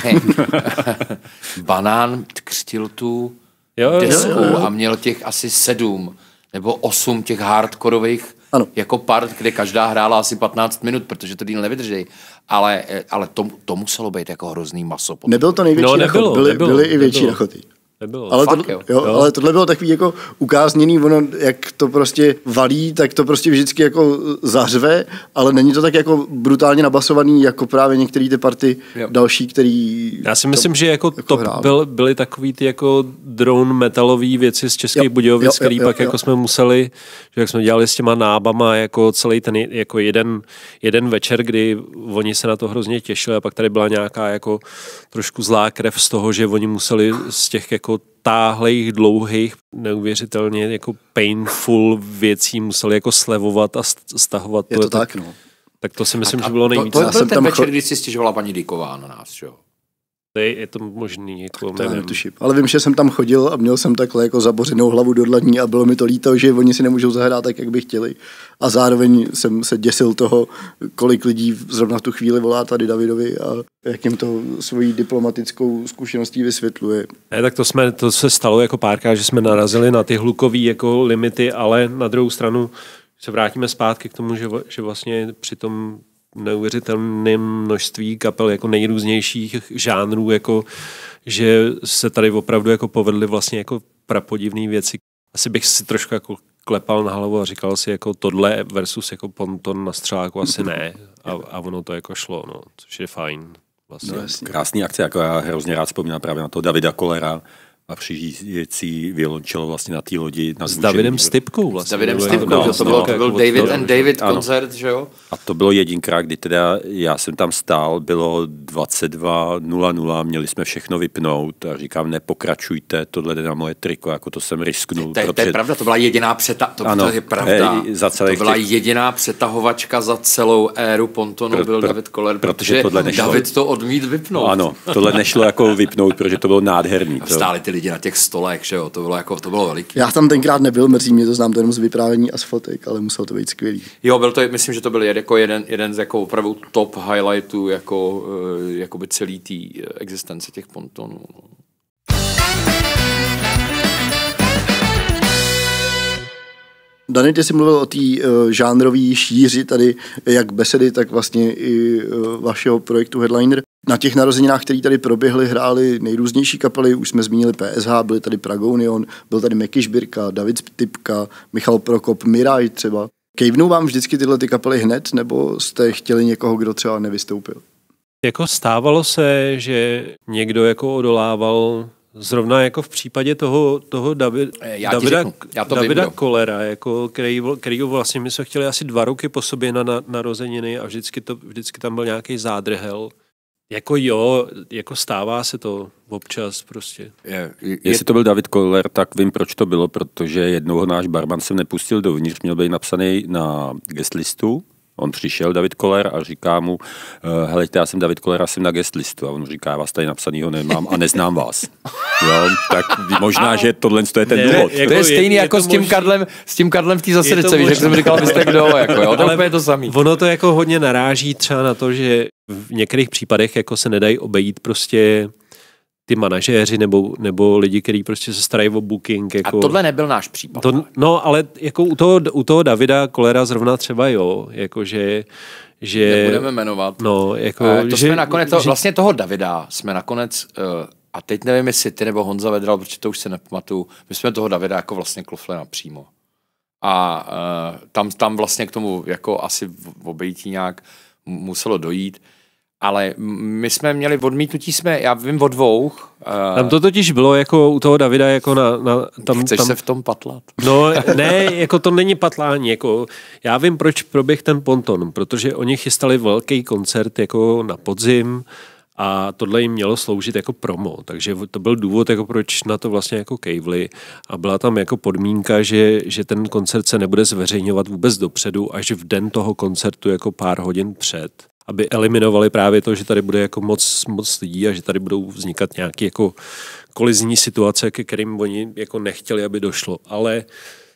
<laughs> banán křtil tu jo, jo, desku jo, jo, a měl těch asi sedm nebo osm těch hardkorových ano. jako part, kde každá hrála asi 15 minut, protože to díl nevydrží. Ale, eh, ale to, to muselo být jako hrozný maso. Potom. Nebylo to největší no, nebylo, nachod, byly, nebylo, byly i větší nechoty. Nebylo. Ale, Fakt, to, jo. Jo, jo. ale tohle bylo takový jako ukázněný, ono, jak to prostě valí, tak to prostě vždycky jako zařve, ale není to tak jako brutálně nabasovaný, jako právě některé ty party jo. další, který... Já si myslím, to, že jako, jako to byl, byly takový ty jako drone metalové věci z Českých Budějovic, který jo, jo, pak jo. jako jsme museli, že jak jsme dělali s těma nábama jako celý ten jako jeden, jeden večer, kdy oni se na to hrozně těšili a pak tady byla nějaká jako trošku zlá krev z toho, že oni museli z těch jako jako táhlejch, dlouhých, neuvěřitelně jako painful věcí museli jako slevovat a stahovat. Je to, to tak, tak, no. Tak to si myslím, a, že bylo nejvíc. To, to, to byl ten, ten večer, kdy si stěžovala paní Diková na nás, že jo? je to možný. Jako, to nevím. Tuším. Ale vím, že jsem tam chodil a měl jsem takhle jako zabořenou hlavu do dlaní a bylo mi to líto, že oni si nemůžou zahrát tak, jak by chtěli. A zároveň jsem se děsil toho, kolik lidí zrovna v tu chvíli volá tady Davidovi a jak jim to svojí diplomatickou zkušeností vysvětluje. Ne, tak to, jsme, to se stalo jako párkrát, že jsme narazili na ty hlukové jako limity, ale na druhou stranu se vrátíme zpátky k tomu, že, že vlastně při tom neuvěřitelném množství kapel jako nejrůznějších žánrů, jako že se tady opravdu jako povedly vlastně jako prapodivné věci. Asi bych si trošku jako klepal na hlavu a říkal si jako tohle versus jako ponton na střáku asi ne. A, a ono to jako šlo, no, což je fajn. Vlastně. No, Krásný akce, jako já hrozně rád vzpomínám právě na toho Davida Kolera, a přijící violončelo vlastně na té lodi. Na s Davidem Stipkou vlastně. S Davidem Stipkou, jako no, no, to, bylo, jako to byl David to, and David ano. koncert, že jo? A to bylo jedinkrát, kdy teda já jsem tam stál, bylo 22.00, měli jsme všechno vypnout a říkám, nepokračujte, tohle jde na moje triko, jako to jsem risknul. To, protože... je pravda, to byla jediná přeta, to, ano, to je pravda. Za to byla těch... jediná přetahovačka za celou éru Pontonu pr- pr- byl David Koller, protože, protože tohle nešlo. David to odmít vypnout. Ano, tohle nešlo jako vypnout, protože to bylo nádherný. Stáli ty lidi na těch stolech, že jo, to bylo, jako, to bylo veliký. Já tam tenkrát nebyl, mrzí mě to znám to jenom z vyprávění a z fotek, ale muselo to být skvělý. Jo, byl to, myslím, že to byl jako jeden, jeden z jako opravdu top highlightů jako, eh, jako by celý té eh, existence těch pontonů. No. Dani, ty jsi mluvil o té uh, eh, žánrové šíři tady, jak besedy, tak vlastně i uh, vašeho projektu Headliner. Na těch narozeninách, které tady proběhly, hráli nejrůznější kapely, už jsme zmínili PSH, byli tady Pragonion, byl tady Meky Žbírka, David Typka, Michal Prokop, Miraj třeba. Kejvnou vám vždycky tyhle ty kapely hned, nebo jste chtěli někoho, kdo třeba nevystoupil? Jako stávalo se, že někdo jako odolával Zrovna jako v případě toho, toho David, eh, Já Davida, Já to Davida vím, Kolera, jako, který, který vlastně my jsme chtěli asi dva roky po sobě na, na a vždycky, to, vždycky tam byl nějaký zádrhel. Jako jo, jako stává se to občas prostě. Je, je, Jestli to byl David Koller, tak vím, proč to bylo, protože jednoho náš barman jsem nepustil dovnitř, měl být napsaný na guest listu On přišel, David Koller, a říká mu, eh, hele, já jsem David Koller, jsem na guest listu. A on říká, já vás tady napsanýho nemám a neznám vás. jo, tak možná, že tohle je ten ne, důvod. Jako, to je stejný je, jako je s, tím možný. Karlem, s tím Karlem v té zasedce, víš, jak jsem říkal, vy jste kdo, jako, jo, to je to samý. Ono to jako hodně naráží třeba na to, že v některých případech jako se nedají obejít prostě ty manažéři nebo, nebo lidi, kteří prostě se starají o booking. Jako... A tohle nebyl náš případ. To, no, ale jako u toho, u toho Davida Kolera zrovna třeba jo, jakože že... Nebudeme jmenovat. No, jako, eh, to že, jsme nakonec, to, že... vlastně toho Davida jsme nakonec, uh, a teď nevím, jestli ty nebo Honza Vedral, protože to už se nepamatuju, my jsme toho Davida jako vlastně klofli napřímo. A uh, tam, tam vlastně k tomu jako asi v obejítí nějak muselo dojít. Uh, ale my jsme měli odmítnutí, jsme, já vím, od dvou. Uh... Tam to totiž bylo jako u toho Davida, jako na... na tam, Chceš tam... se v tom patlat? <laughs> No ne, jako to není patlání, jako já vím, proč proběh ten ponton, protože oni chystali velký koncert jako na podzim a tohle jim mělo sloužit jako promo, takže to byl důvod, jako proč na to vlastně jako kejvli a byla tam jako podmínka, že, že ten koncert se nebude zveřejňovat vůbec dopředu, až v den toho koncertu jako pár hodin před aby eliminovali právě to, že tady bude jako moc, moc lidí a že tady budou vznikat nějaké jako kolizní situace, ke kterým oni jako nechtěli, aby došlo. Ale uh,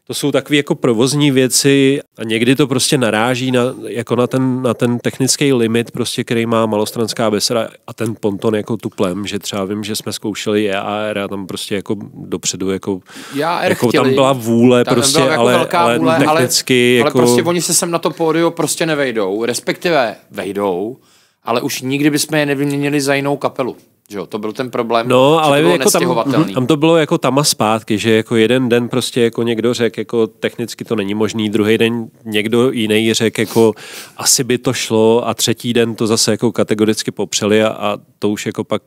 to jsou takové jako provozní věci a někdy to prostě naráží na, jako na, ten, na ten technický limit, prostě, který má malostranská besera a ten ponton jako tuplem, že třeba vím, že jsme zkoušeli EAR a tam prostě jako dopředu jako, Já jako chtěli. tam byla vůle tam prostě, byla ale, jako ale vůle, technicky ale, jako... ale prostě oni se sem na to pódio prostě nevejdou, respektive vejdou, ale už nikdy bychom je nevyměnili za jinou kapelu. Že jo, to byl ten problém. No, ale to bylo jako tam, tam, to bylo jako tam a zpátky, že jako jeden den prostě jako někdo řekl, jako technicky to není možný, druhý den někdo jiný řekl, jako asi by to šlo a třetí den to zase jako kategoricky popřeli a, a to už jako pak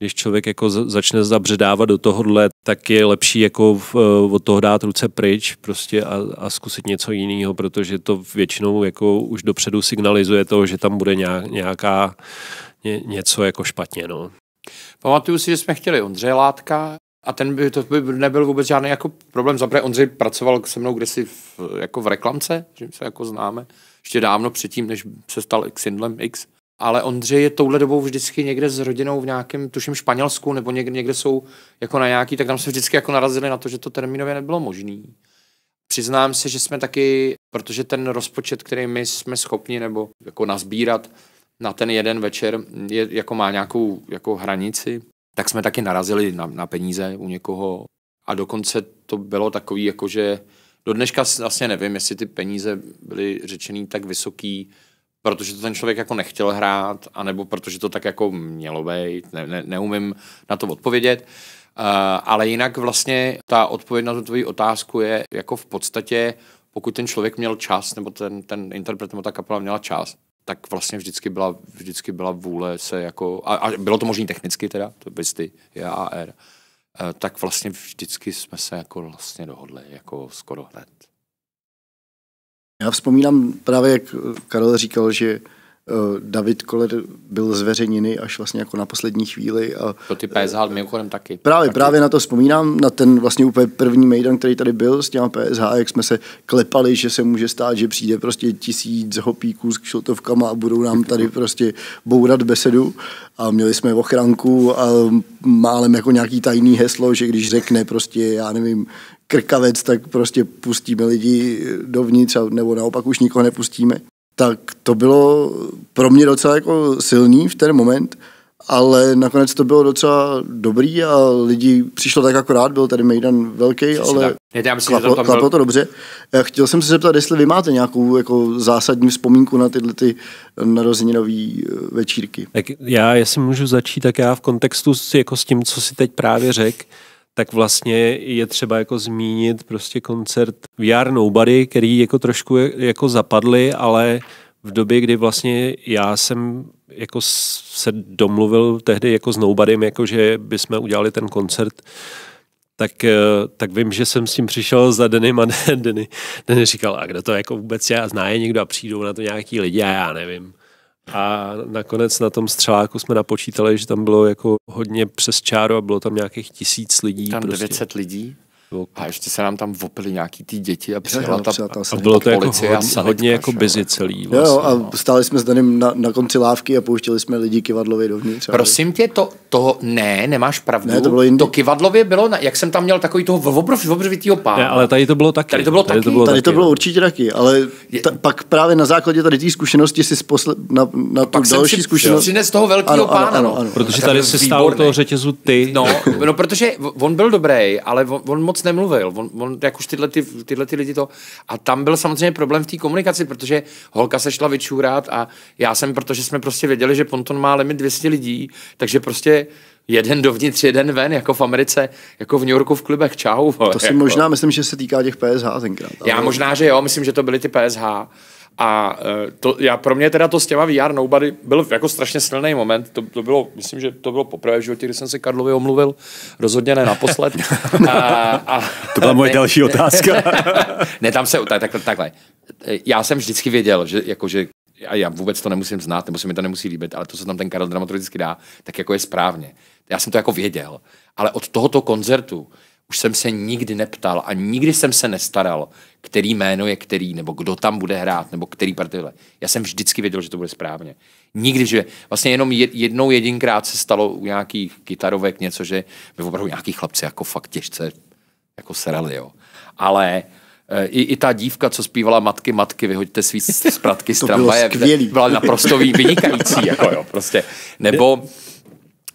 když člověk jako začne zabředávat do tohohle, tak je lepší jako v, eh, od toho dát ruce pryč prostě a, a zkusit něco jiného, protože to většinou jako už dopředu signalizuje to, že tam bude nějaká ně, něco jako špatně. No. Pamatuju si, že jsme chtěli Ondřeje Látka a ten by, to by nebyl vůbec žádný jako problém. Zaprvé Ondřej pracoval se mnou kdysi v, jako v reklamce, že se jako známe, ještě dávno předtím, než se stal Xindlem X. Ale Ondřej je touhle dobou vždycky někde s rodinou v nějakém, tuším, Španělsku, nebo někde, někde jsou jako na nějaký, tak tam se vždycky jako narazili na to, že to termínově nebylo možný. Přiznám se, že jsme taky, protože ten rozpočet, který my jsme schopni nebo jako nazbírat, na ten jeden večer je, jako má nějakou jako hranici, tak jsme taky narazili na, na peníze u někoho a dokonce to bylo takový, jako že do dneška vlastně nevím, jestli ty peníze byly řečený tak vysoký, protože to ten člověk jako nechtěl hrát, anebo protože to tak jako mělo být, ne, ne, neumím na to odpovědět. Uh, ale jinak vlastně ta odpověď na tu tvoji otázku je jako v podstatě, pokud ten člověk měl čas, nebo ten, ten interpret nebo ta kapela měla čas, tak vlastně vždycky byla, vždycky byla vůle se jako, a, a bylo to možné technicky teda, to bez ty JAR, eh, tak vlastně vždycky jsme se jako vlastně dohodli, jako skoro hned. Já vzpomínám právě, jak Karel říkal, že Eh, David Koller byl zveřejněný až vlastně jako na poslední chvíli. A, to ty PSH eh, mimochodem taky. Právě, taky. právě na to vzpomínám, na ten vlastně úplně první Mejdan, který tady byl s těma PSH, jak jsme se klepali, že se může stát, že přijde prostě tisíc hopíků s kšotovkama a budou nám tady prostě bourat besedu. A měli jsme ochranku a málem jako nějaký tajný heslo, že když řekne prostě, já nevím, krkavec, tak prostě pustíme lidi dovnitř, nebo naopak už nikoho nepustíme tak to bylo pro mě docela jako silný v ten moment, ale nakonec to bylo docela dobrý a lidi přišlo tak akorát, byl tady Mejdan velký, Přesně ale já myslím, klaplo, že to, byl... to dobře. Já chtěl jsem se zeptat, jestli vy máte nějakou jako zásadní vzpomínku na tyhle ty narozeninové eh, večírky. Tak já, jestli můžu začít, tak já v kontextu jako s tím, co si teď právě řekl, tak vlastně je třeba jako zmínit prostě koncert VR Nobody, který jako trošku jako zapadly, ale v době, kdy vlastně já jsem jako se domluvil tehdy jako s Nobodym, jako že bychom udělali ten koncert, tak, eh, tak vím, že jsem s tím přišel za Denny a <laughs> Denny, Denny říkal, a kdo to jako vůbec je a zná je někdo a přijdou na to nějaký lidi a já nevím. A nakonec na tom střeláku jsme napočítali, že tam bylo jako hodně přes čáru a bylo tam nějakých tisíc lidí. Tam prostě. 900 lidí? A ještě se nám tam vopily nějaký ty děti a přijela ta, jo, ta, a bylo to jako hodně, hodně jako busy celý. Vlastně, jo, a no. stáli jsme s Danem na, na konci lávky a pouštili jsme lidi kivadlově dovnitř. Prosím tě, to, to ne, nemáš pravdu. Ne, to, bylo jindy. to kivadlově bylo, na, jak jsem tam měl takový toho obrov, obrovitýho pána. ale tady to bylo taky. Tady to bylo tady taky. To bylo tady to bylo taky, určitě taky, ale ta, pak právě na základě tady té zkušenosti si posle, na, na tu další zkušenost. jsem toho velkého pána. No. Protože tady se stál toho řetězu ty. No, no protože on byl dobrý, ale on moc moc nemluvil. On, on jak už tyhle, ty, tyhle ty lidi to... A tam byl samozřejmě problém v té komunikaci, protože holka se šla vyčůrat a já jsem, protože jsme prostě věděli, že Ponton má limit 200 lidí, takže prostě jeden dovnitř, jeden ven, jako v Americe, jako v New Yorku v klubech, čau. Vole, to si jako. možná myslím, že se týká těch PSH tenkrát. Ale... Já možná, že jo, myslím, že to byly ty PSH. A e, to, já, pro mě teda to s těma VR Nobody byl jako strašně silný moment. To, to bylo, myslím, že to bylo poprvé v životě, kdy jsem se Karlovi omluvil. Rozhodně ne naposled. <laughs> a, a, to byla moje ne, další otázka. <laughs> ne, tam se, tak, tak, takhle. Já jsem vždycky věděl, že, jako, že a já vůbec to nemusím znát, nebo se mi to nemusí líbit, ale to, co tam ten Karel dramaturgicky dá, tak jako je správně. Já jsem to jako věděl. Ale od tohoto koncertu už jsem se nikdy neptal a nikdy jsem se nestaral, který jméno je který, nebo kdo tam bude hrát, nebo který partyhle. Já jsem vždycky věděl, že to bude správně. Nikdy, že vlastně jenom jednou jedinkrát se stalo u nějakých kytarovek něco, že by opravdu nějaký chlapci jako fakt těžce jako serali, jo. Ale eh, i, i ta dívka, co zpívala Matky, matky, vyhoďte svý zpratky z <laughs> tramvaje, byla naprosto vynikající, <laughs> jako jo, prostě. Nebo,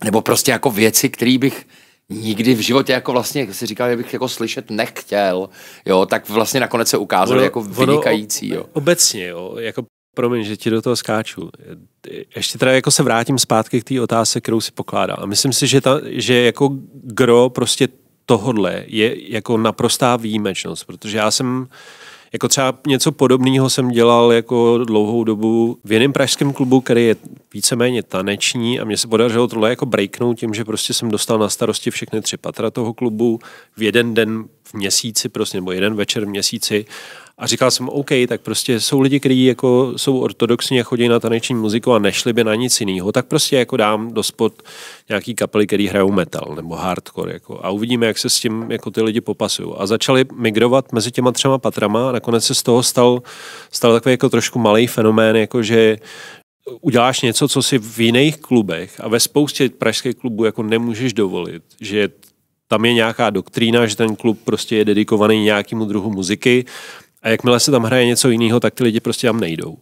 nebo prostě jako věci, které bych nikdy v životě jako vlastně, jak si říkal, že bych jako slyšet nechtěl, jo, tak vlastně nakonec se ukázal jako vynikající, jo. Obecně, jo, jako Promiň, že ti do toho skáču. Ještě teda jako se vrátím zpátky k té otázce, kterou si pokládal. A myslím si, že, ta, že jako gro prostě tohodle je jako naprostá výjimečnost, protože já jsem uh, jako třeba něco podobného jsem dělal jako dlouhou dobu v jiném pražském klubu, který je víceméně taneční a mně se podařilo tohle jako breaknout tím, že prostě jsem dostal na starosti všechny tři patra toho klubu v jeden den v měsíci, prostě nebo jeden večer v měsíci a říkal jsem, OK, tak prostě jsou lidi, kteří jako jsou ortodoxní a chodí na taneční muziku a nešli by na nic jiného, tak prostě jako dám do spod nějaký kapely, který hrajou metal nebo hardcore. Jako, a uvidíme, jak se s tím jako ty lidi popasují. A začali migrovat mezi těma třema patrama a nakonec se z toho stal, stal takový jako trošku malý fenomén, jako že, uděláš něco, co si v jiných klubech a ve spoustě pražských klubů jako nemůžeš dovolit, že tam je nějaká doktrína, že ten klub prostě je dedikovaný nějakému druhu muziky a jakmile se tam hraje něco jiného, tak ty lidi prostě tam nejdou.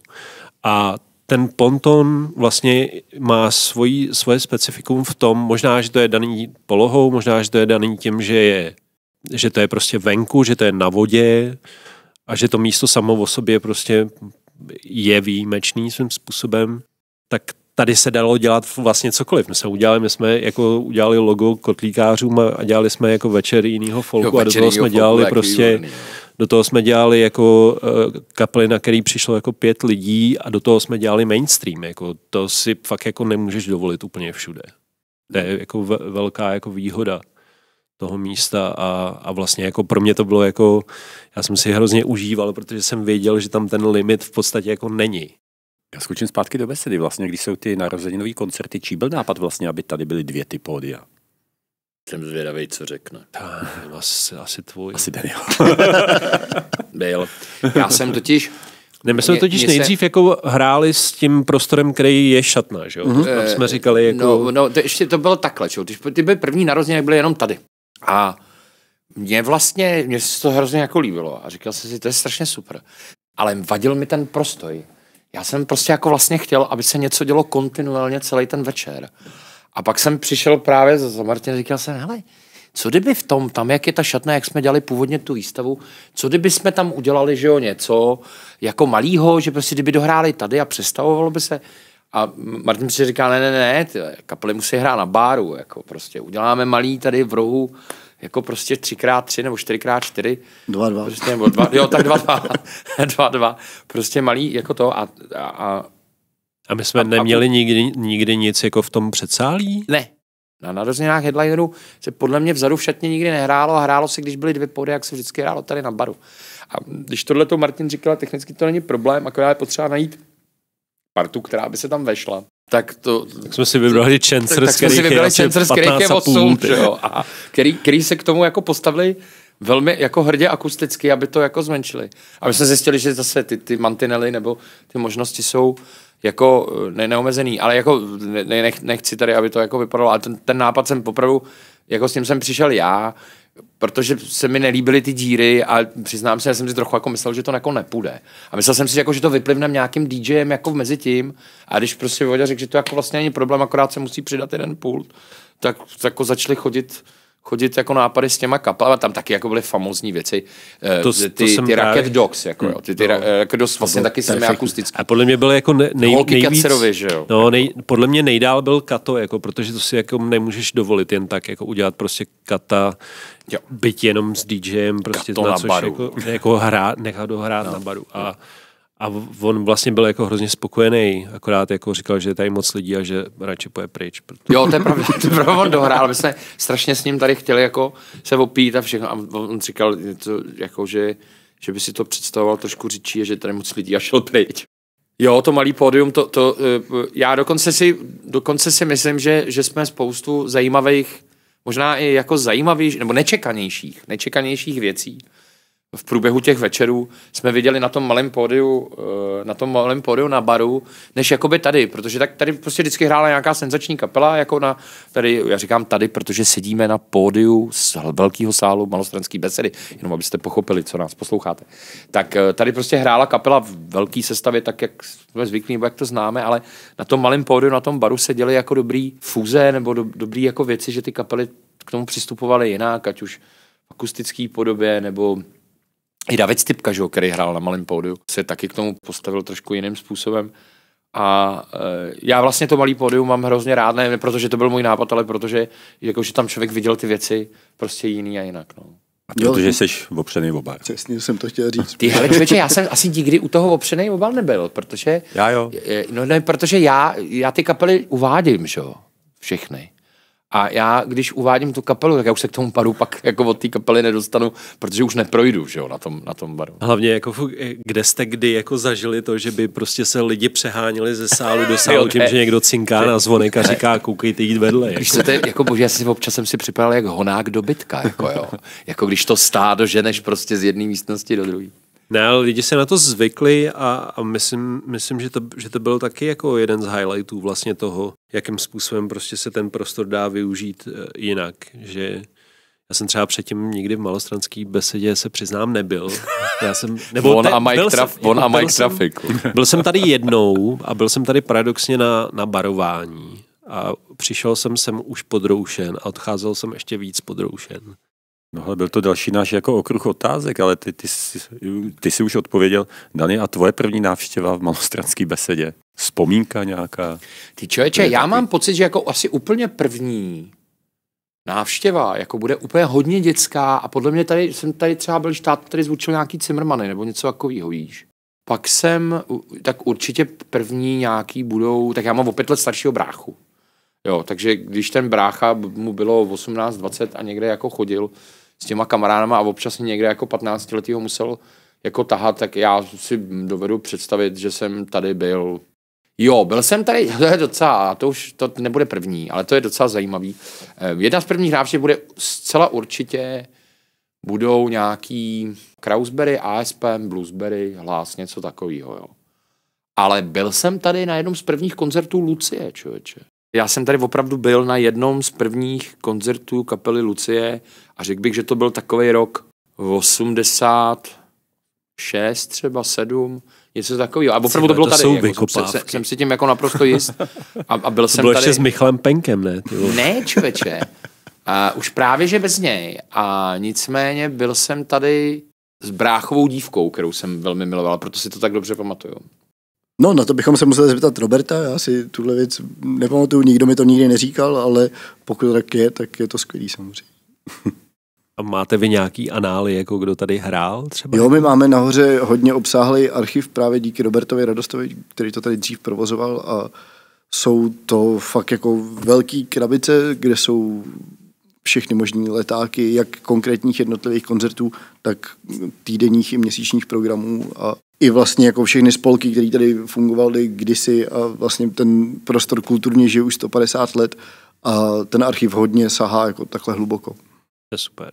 A ten ponton vlastně má svoji, svoje specifikum v tom, možná, že to je daný polohou, možná, že to je daný tím, že, je, že to je prostě venku, že to je na vodě a že to místo samo o sobě prostě je výjimečný svým způsobem, tak tady se dalo dělat vlastně cokoliv. My jsme udělali, my jsme jako udělali logo kotlíkářům a dělali jsme jako večer jiného folku jo, a do toho jsme dělali prostě výborný. No. Do toho jsme dělali jako eh, kapely, na který přišlo jako pět lidí a do toho jsme dělali mainstream. Jako to si fakt jako nemůžeš dovolit úplně všude. To je jako velká jako výhoda toho místa a, a vlastně jako pro mě to bylo jako, já jsem si hrozně užíval, protože jsem věděl, že tam ten limit v podstatě jako není. Já skočím zpátky do besedy. Vlastně, když jsou ty narozeninové koncerty, čí byl nápad vlastně, aby tady byly dvě ty pódia? Jsem zvědavý, co řekne. Asi, asi tvůj. Asi Daniel. <laughs> Byl. Já jsem totiž... Ne, my jsme totiž mě nejdřív se... jako hráli s tím prostorem, který je šatna, že jo? Mm-hmm. Tam jsme říkali eh, jako... No, no to ještě to bylo takhle, že jo? Ty byly první narozeniny byly jenom tady. A mě vlastně, mě se to hrozně jako líbilo a říkal jsem si, to je strašně super. Ale vadil mi ten prostoj. Já jsem prostě jako vlastně chtěl, aby se něco dělo kontinuálně celý ten večer. A pak jsem přišel právě za Martina a říkal jsem, hele, co kdyby v tom, tam, jak je ta šatna, jak jsme dělali původně tu výstavu, co kdyby jsme tam udělali, že jo, něco jako malýho, že prostě kdyby dohráli tady a přestavovalo by se. A Martin si říká, ne, ne, ne, ty kapely musí hrát na báru, jako prostě uděláme malý tady v rohu, jako prostě 3x3 nebo 4x4. 2-2. Prostě, nebo dva, jo, tak 2 dva, <laughs> dva dva, Prostě malý, jako to a, a, a a my jsme a, neměli a... Nikdy, nikdy nic jako v tom předsálí? Ne. Na narozeninách headlinerů se podle mě vzadu v šatně nikdy nehrálo a hrálo se, když byly dvě pody, jak se vždycky hrálo tady na baru. A když tohle to Martin říkala, technicky to není problém, akorát je potřeba najít partu, která by se tam vešla. Tak, to, tak jsme si vybrali Chancers, tak, tak jsme si vybrali který je jo, a který, který, se k tomu jako postavili velmi jako hrdě akusticky, aby to jako zmenšili. A my jsme zjistili, že zase ty, ty mantinely nebo ty možnosti jsou jako eh, ne, neomezený, ale jako ne, ne, nechci tady, aby to jako vypadalo, ale ten, ten nápad jsem popravu, jako s ním jsem přišel já, protože se mi nelíbily ty díry a přiznám se, já jsem si trochu jako myslel, že to jako nepůjde. A myslel jsem si, jako, že to vyplivne nějakým DJem jako mezi tím a když prostě Vodě řekl, že to jako vlastně není problém, akorát se musí přidat jeden pult, tak, tak jako začali chodit chodit jako nápady s těma kapelama, tam taky jako byly famózní věci, eh, to, ty, to jsem ty právě... Dogs, jako jo, hmm, ty, ty Racket no. eh, jako Dogs vlastně taky akustický. A podle mě byl jako nej, nej, nejvíc, Kacerovi, že jo? No, nej, podle mě nejdál byl Kato, jako, protože to si jako nemůžeš dovolit jen tak jako udělat prostě Kata, jo. byť jenom s DJem, prostě Kato na, na což baru. jako, jako hrát, nechat ho hrát no. na baru. A, no a on vlastně byl jako hrozně spokojený, akorát jako říkal, že je tady moc lidí a že radši poje pryč. Protože... Jo, to je pravda, <laughs> to je pravda, on dohrál, my jsme strašně s ním tady chtěli jako se opít a všechno a on říkal něco jako, že, že by si to představoval trošku řičí a že tady moc lidí a šel pryč. Jo, to malý pódium, to, to, eh, já dokonce si, dokonce si myslím, že, že jsme spoustu zajímavých, možná i jako zajímavějších, nebo nečekanějších, nečekanějších věcí v průběhu těch večerů jsme viděli na tom malém pódiu, eh, na tom malém pódiu na baru, než jakoby tady, protože tak tady prostě vždycky hrála nějaká senzační kapela, jako na, tady, já říkám tady, protože sedíme na pódiu z velkého sálu malostranský besedy, jenom abyste pochopili, co nás posloucháte. Tak eh, tady prostě hrála kapela v velké sestavě, tak jak jsme zvyklí, nebo jak to známe, ale na tom malém pódiu, na tom baru se děly jako dobrý fuze, nebo do, dobrý jako věci, že ty kapely k tomu přistupovaly jinak, ať už akustický akustické podobě, nebo i David Stipka, že, který hrál na malém pódiu, se taky k tomu postavil trošku jiným způsobem. A e, já vlastně to malý pódium mám hrozně rád, ne protože to byl můj nápad, ale protože jakože tam člověk viděl ty věci prostě jiný a jinak. No. A protože jo, jsi opřený obal. Přesně jsem to chtěl říct. Ty, hele, člověče, já jsem asi nikdy u toho opřený obal nebyl, protože... Já jo. No ne, protože já, já ty kapely uvádím, že jo, všechny. A já, když uvádím tu kapelu, tak já už se k tomu baru pak jako od té kapely nedostanu, protože už neprojdu že jo, na, tom, na tom baru. Hlavně, jako, eh, kde jste kdy jako zažili to, že by prostě se lidi přeháněli ze sálu do sálu <laughs> tím, že někdo cinká na zvonek a říká, koukejte jít vedle. Jako. Když tady, jako bože, já si občas jsem si připravil jak honák do bytka, jako, jo. <laughs> jako když to stádo ženeš prostě z jedné místnosti do druhé. Ne, ale lidi se na to zvykli a, a myslím, myslím že, to, že to byl taky jako jeden z highlightů vlastně toho, jakým způsobem prostě se ten prostor dá využít eh, jinak, že já jsem třeba předtím nikdy v malostranský besedě se přiznám nebyl. Já jsem, <laughs> nebo on, te, a Mike byl traf, jsem, on a Mike byl Traffic. Jsem, <laughs> byl jsem tady jednou a byl jsem tady paradoxně na, na barování. A přišel jsem sem už podroušen a odcházel jsem ještě víc podroušen. No ale byl to další náš jako okruh otázek, ale ty, ty, ty si už odpověděl. Dani, a tvoje první návštěva v malostranské besedě? Vzpomínka nějaká? Ty člověče, já taky... mám pocit, že jako asi úplně první návštěva jako bude úplně hodně dětská a podle mě tady jsem tady třeba byl štát, tady zvučil nějaký Cimrmany nebo něco takového, víš. Pak jsem, tak určitě první nějaký budou, tak já mám o pět let staršího bráchu. Jo, takže když ten brácha mu bylo 18, 20 a někde jako chodil, s těma kamarádama a občas někde jako 15 letýho musel jako tahat, tak já si dovedu představit, že jsem tady byl. Jo, byl jsem tady, <laughs> to je docela, to už to nebude první, ale to je docela zajímavý. Eh, jedna z prvních návštěv bude zcela určitě budou nějaký Krausberry, ASP, Bluesberry, hlas, něco takového, jo. Ale byl jsem tady na jednom z prvních koncertů Lucie, člověče. Já jsem tady opravdu byl na jednom z prvních koncertů kapely Lucie a řekl bych, že to byl takový rok 86, třeba 7, něco takového. A opravdu to bylo to tady. Jsou jako, jsem, jsem, jsem si tím jako naprosto jist. A, a byl to jsem bylo tady... ještě s Michalem Penkem, ne? Tyvo. Ne, člověče. A už právě, že bez něj. A nicméně byl jsem tady s bráchovou dívkou, kterou jsem velmi miloval, proto si to tak dobře pamatuju. No, na to bychom se museli zeptat Roberta, já si tuhle věc nepamatuju, nikdo mi to nikdy neříkal, ale pokud to tak je, tak je to skvělý samozřejmě. <laughs> A máte vy nějaký anály, jako kdo tady hrál třeba? Jo, my máme nahoře hodně obsáhlý archiv právě díky Robertovi Radostovi, který to tady dřív provozoval a jsou to fakt jako velký krabice, kde jsou všechny možné letáky, jak konkrétních jednotlivých koncertů, tak týdenních i měsíčních programů a i vlastně jako všechny spolky, které tady fungovaly kdysi a vlastně ten prostor kulturně žije už 150 let a ten archiv hodně sahá jako takhle hluboko. To je super.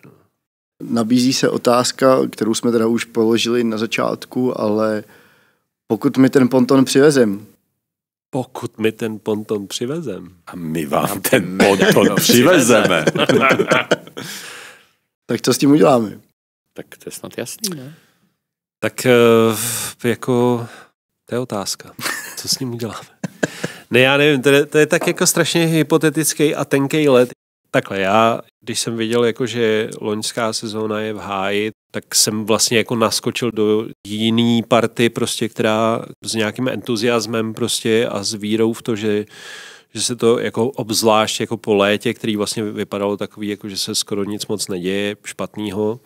Nabízí se otázka, kterou jsme teda už položili na začátku, ale pokud mi ten ponton přivezem, pokud mi ten ponton přivezem. A my vám ten ponton přivezeme. <laughs> tak co s tím uděláme? Tak to je snad jasný, ne? Tak eh, jako, to je otázka. Co s ním uděláme? <laughs> Ne, já nevím, to je, to je tak jako strašně hypotetický a tenký let. Takhle, já, když jsem viděl, jako, že loňská sezóna je v háji, tak jsem vlastně jako naskočil do jiný party, prostě, která s nějakým entuziasmem prostě a s vírou v to, že že se to jako obzvlášť jako po létě, který vlastně vypadalo takový, jako že se skoro nic moc neděje špatného,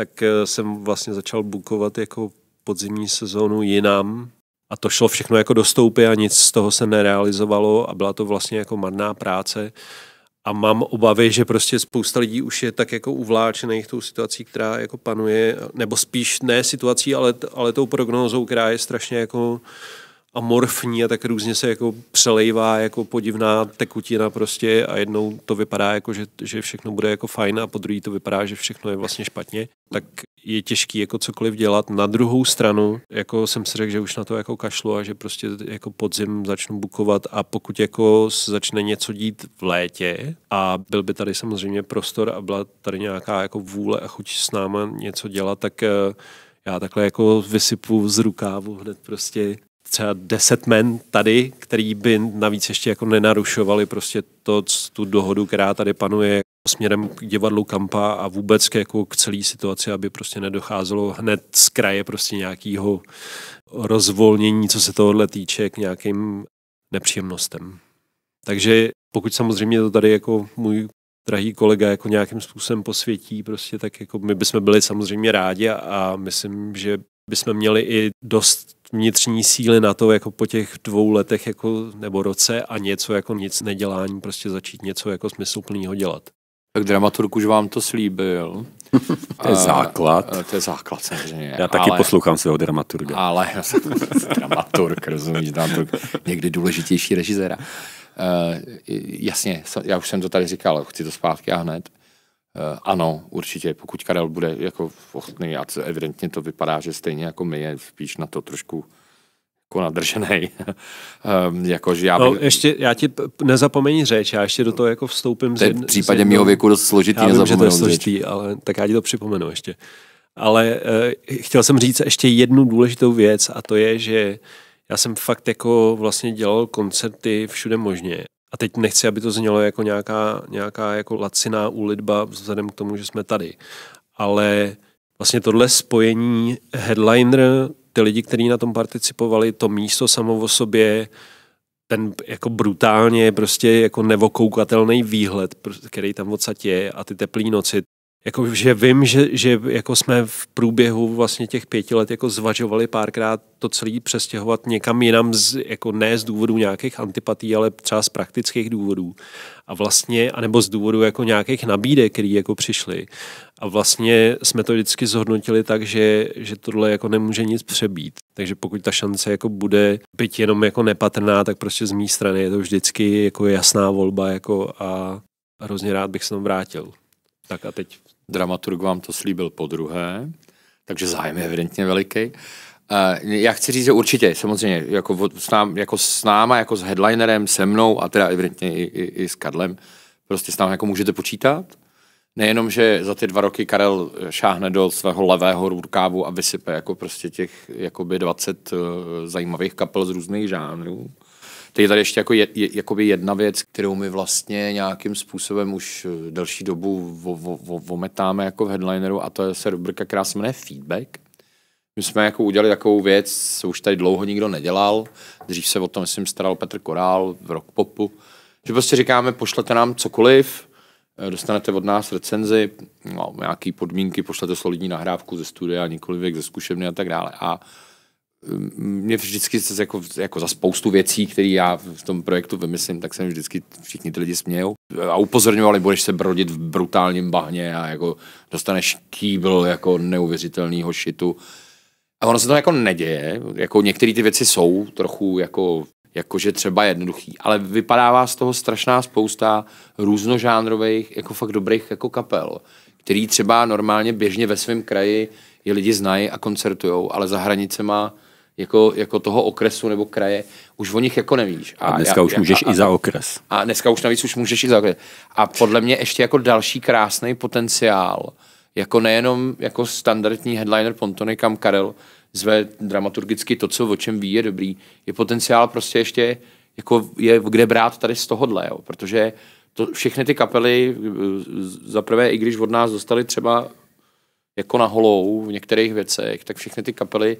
tak eh, jsem vlastně začal bukovat jako podzimní sezónu jinam a to šlo všechno jako do stoupy a nic z toho se nerealizovalo a byla to vlastně jako marná práce a mám obavy, že prostě spousta lidí už je tak jako uvláčených tou situací, která jako panuje, nebo spíš ne situací, ale, ale tou prognózou, která je strašně jako uh, amorfní a tak různě se jako přelejvá jako podivná tekutina prostě a jednou to vypadá jako, že, že všechno bude jako fajn a po druhý to vypadá, že všechno je vlastně špatně, tak je těžký jako cokoliv dělat. Na druhou stranu, jako jsem si řekl, že už na to jako kašlo a že prostě jako podzim začnu bukovat a pokud jako se začne něco dít v létě a byl by tady samozřejmě prostor a byla tady nějaká jako vůle a chuť s náma něco dělat, tak eh, já takhle jako vysypu z rukávu hned prostě třeba deset men tady, který by navíc ještě jako nenarušovali prostě to, tu dohodu, která tady panuje směrem k divadlu Kampa a vůbec k, jako k celé situaci, aby prostě nedocházelo hned z kraje prostě nějakého rozvolnění, co se tohohle týče, k nějakým nepříjemnostem. Takže pokud samozřejmě to tady jako můj drahý kolega jako nějakým způsobem posvětí, prostě tak jako my bychom byli samozřejmě rádi a, a myslím, že bychom měli i dost vnitřní síly na to, jako po těch dvou letech jako, nebo roce a něco jako nic nedělání, prostě začít něco jako smysluplného dělat. Tak dramaturg už vám to slíbil. <laughs> to je základ. A, eh, eh, to je základ, samozřejmě. Já taky ale, poslouchám svého dramaturga. Ale <laughs> dramaturg, rozumíš, dramaturg. Někdy důležitější režiséra. Uh, jasně, já už jsem to tady říkal, chci to zpátky a hned. Eh, ano, určitě, pokud Karel bude jako ochotný a evidentně to vypadá, že stejně jako my je spíš na to trošku jako nadržený. um, <laughs> ehm, jako, já no, bych... no, ještě, já ti nezapomeň řeč, já ještě do toho jako vstoupím. To je v případě mého věku dost složitý, já vím, že to je složitý, řeč. ale tak já ti to připomenu ještě. Ale e, chtěl jsem říct ještě jednu důležitou věc a to je, že já jsem fakt jako vlastně dělal koncerty všude možně a teď nechci, aby to znělo jako nějaká, nějaká jako laciná úlitba vzhledem k tomu, že jsme tady. Ale vlastně tohle spojení headliner, ty lidi, kteří na tom participovali, to místo samo o sobě, ten jako brutálně prostě jako nevokoukatelný výhled, který tam odsad je a ty teplý noci, jako, že vím, že, že jako jsme v průběhu vlastně těch pěti let jako zvažovali párkrát to celé přestěhovat někam jinam, z, jako ne z důvodu nějakých antipatí, ale třeba z praktických důvodů. A vlastně, anebo z důvodu jako nějakých nabídek, které jako přišly. A vlastně jsme to vždycky zhodnotili tak, že, že tohle jako nemůže nic přebít. Takže pokud ta šance jako bude být jenom jako nepatrná, tak prostě z mé strany je to vždycky jako jasná volba jako a hrozně rád bych se tam vrátil. Tak a teď dramaturg vám to slíbil po druhé, takže zájem je evidentně veliký. Já chci říct, že určitě, samozřejmě, jako s, nám, jako s náma, jako s headlinerem, se mnou a teda evidentně i, i, i s Kadlem, prostě s námi jako můžete počítat. Nejenom, že za ty dva roky Karel šáhne do svého levého rukávu a vysype jako prostě těch jakoby 20 eh, zajímavých kapel z různých žánrů, Teď je tady ještě jako je, je, jakoby jedna věc, kterou my vlastně nějakým způsobem už eh, delší dobu vometáme jako v headlineru a to je se rubrika, která se jmenuje Feedback. My jsme jako udělali takovou věc, co už tady dlouho nikdo nedělal. Dřív se o tom, myslím, staral Petr Korál v popu, Že prostě říkáme, pošlete nám cokoliv, eh, dostanete od nás recenzi, no, nějaké podmínky, pošlete solidní nahrávku ze studia, nikoliv ze zkušebny a tak dále. A mě vždycky jako, jako za spoustu věcí, které já v tom projektu vymyslím, tak jsem vždycky všichni ty lidi smějou. A upozorňovali, budeš se brodit v brutálním bahně a jako dostaneš kýbl jako neuvěřitelného šitu. A ono se to jako neděje, jako některé ty věci jsou trochu jako, jakože třeba jednoduchý, ale vypadává z toho strašná spousta různožánrových, jako fakt dobrých jako kapel, který třeba normálně běžně ve svém kraji je lidi znají a koncertujou, ale za hranicema má jako, jako toho okresu nebo kraje, už o nich jako nevíš. A, a dneska já, už já, můžeš a, i za okres. A dneska už navíc už můžeš i za okres. A podle mě ještě jako další krásný potenciál, jako nejenom jako standardní headliner Pontony, kam Karel zve dramaturgicky to, co o čem ví, je dobrý, je potenciál prostě ještě, jako je kde brát tady z tohohle, jo, protože to, všechny ty kapely, eh, zaprvé i když od nás dostali třeba jako na holou v některých věcech, tak všechny ty kapely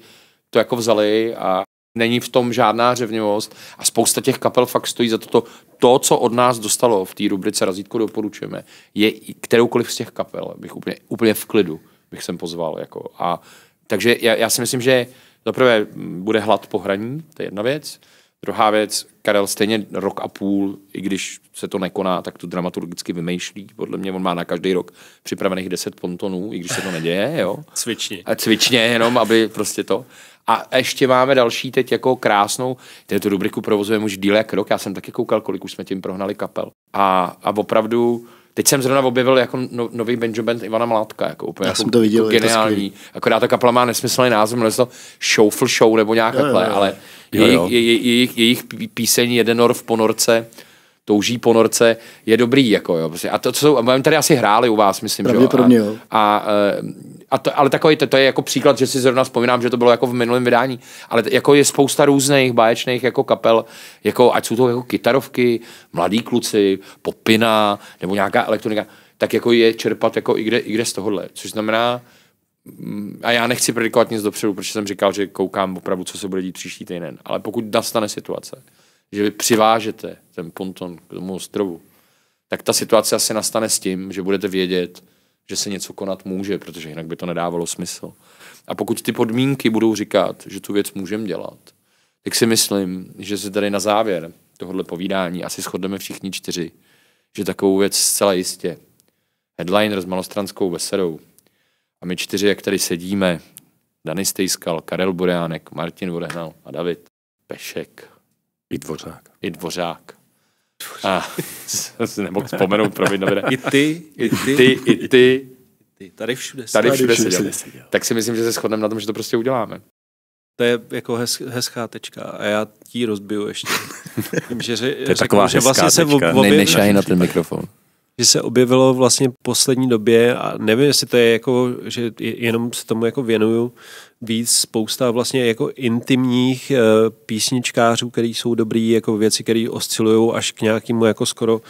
to jako vzali a není v tom žádná řevnivost a spousta těch kapel fakt stojí za to. To, co od nás dostalo v té rubrice Razítko doporučujeme, je kteroukoliv z těch kapel, bych úplně, úplně v klidu bych sem pozval. Jako. A, takže já, já si myslím, že zaprvé bude hlad po hraní to je jedna věc. Druhá věc, Karel stejně rok a půl, i když se to nekoná, tak to dramaturgicky vymýšlí. Podle mě on má na každý rok připravených 10 pontonů, i když se to neděje. Jo? Cvičně. A cvičně jenom, aby prostě to. A ještě máme další teď jako krásnou, tu rubriku provozujeme už díl jak rok, já jsem taky koukal, kolik už jsme tím prohnali kapel. A, a opravdu Teď jsem zrovna objevil jako no, nový Benjo Band Ivana Mládka, jako úplně Já jako, jsem to viděl, jako geniální. To Akorát ta kapela má nesmyslný název, jmenuje to Showful Show nebo nějak jo, takhle, jo, jo. ale jo, jo. Jejich, jejich, jejich píseň Jedenor v ponorce, touží po norce, je dobrý. Jako, jo. Prostě. A to, co jsou, my tady asi hráli u vás, myslím, že jo. A, A, eh, a to, ale takový, to, to, je jako příklad, že si zrovna vzpomínám, že to bylo jako v minulém vydání, ale jako je spousta různých báječných jako kapel, jako, ať jsou to jako kytarovky, mladí kluci, popina, nebo nějaká elektronika, tak jako je čerpat jako i kde, i kde z tohohle, což znamená, mm, a já nechci predikovat nic dopředu, protože jsem říkal, že koukám opravdu, co se bude dít příští týden. Ale pokud nastane situace, že vy přivážete ten ponton k tomu ostrovu, tak ta situace asi nastane s tím, že budete vědět, že se něco konat může, protože jinak by to nedávalo smysl. A pokud ty podmínky budou říkat, že tu věc můžeme dělat, tak si myslím, že se tady na závěr tohohle povídání asi shodneme všichni čtyři, že takovou věc zcela jistě headliner s malostranskou veserou a my čtyři, jak tady sedíme, Dany Stejskal, Karel Boreánek, Martin Vodehnal a David Pešek. I Dvořák. I Dvořák. A <laughs> jsem si nemohl vzpomenout, promiň, I ty, i ty. ty, i ty. Tady všude, tady všude, všude seděl. seděl. Tak si myslím, že se shodneme na tom, že to prostě uděláme. To je jako hez, hezká tečka a já ti rozbiju ještě. <laughs> že, že, to je taková že vlastně hezká vlastně tečka, Ne, nejdeš na ten mikrofon. Že se objevilo vlastně poslední době a nevím, jestli to je jako, že jenom se tomu jako věnuju, víc spousta vlastně jako intimních eh, písničkářů, který jsou dobrý, jako věci, které oscilují až k nějakému jako skoro,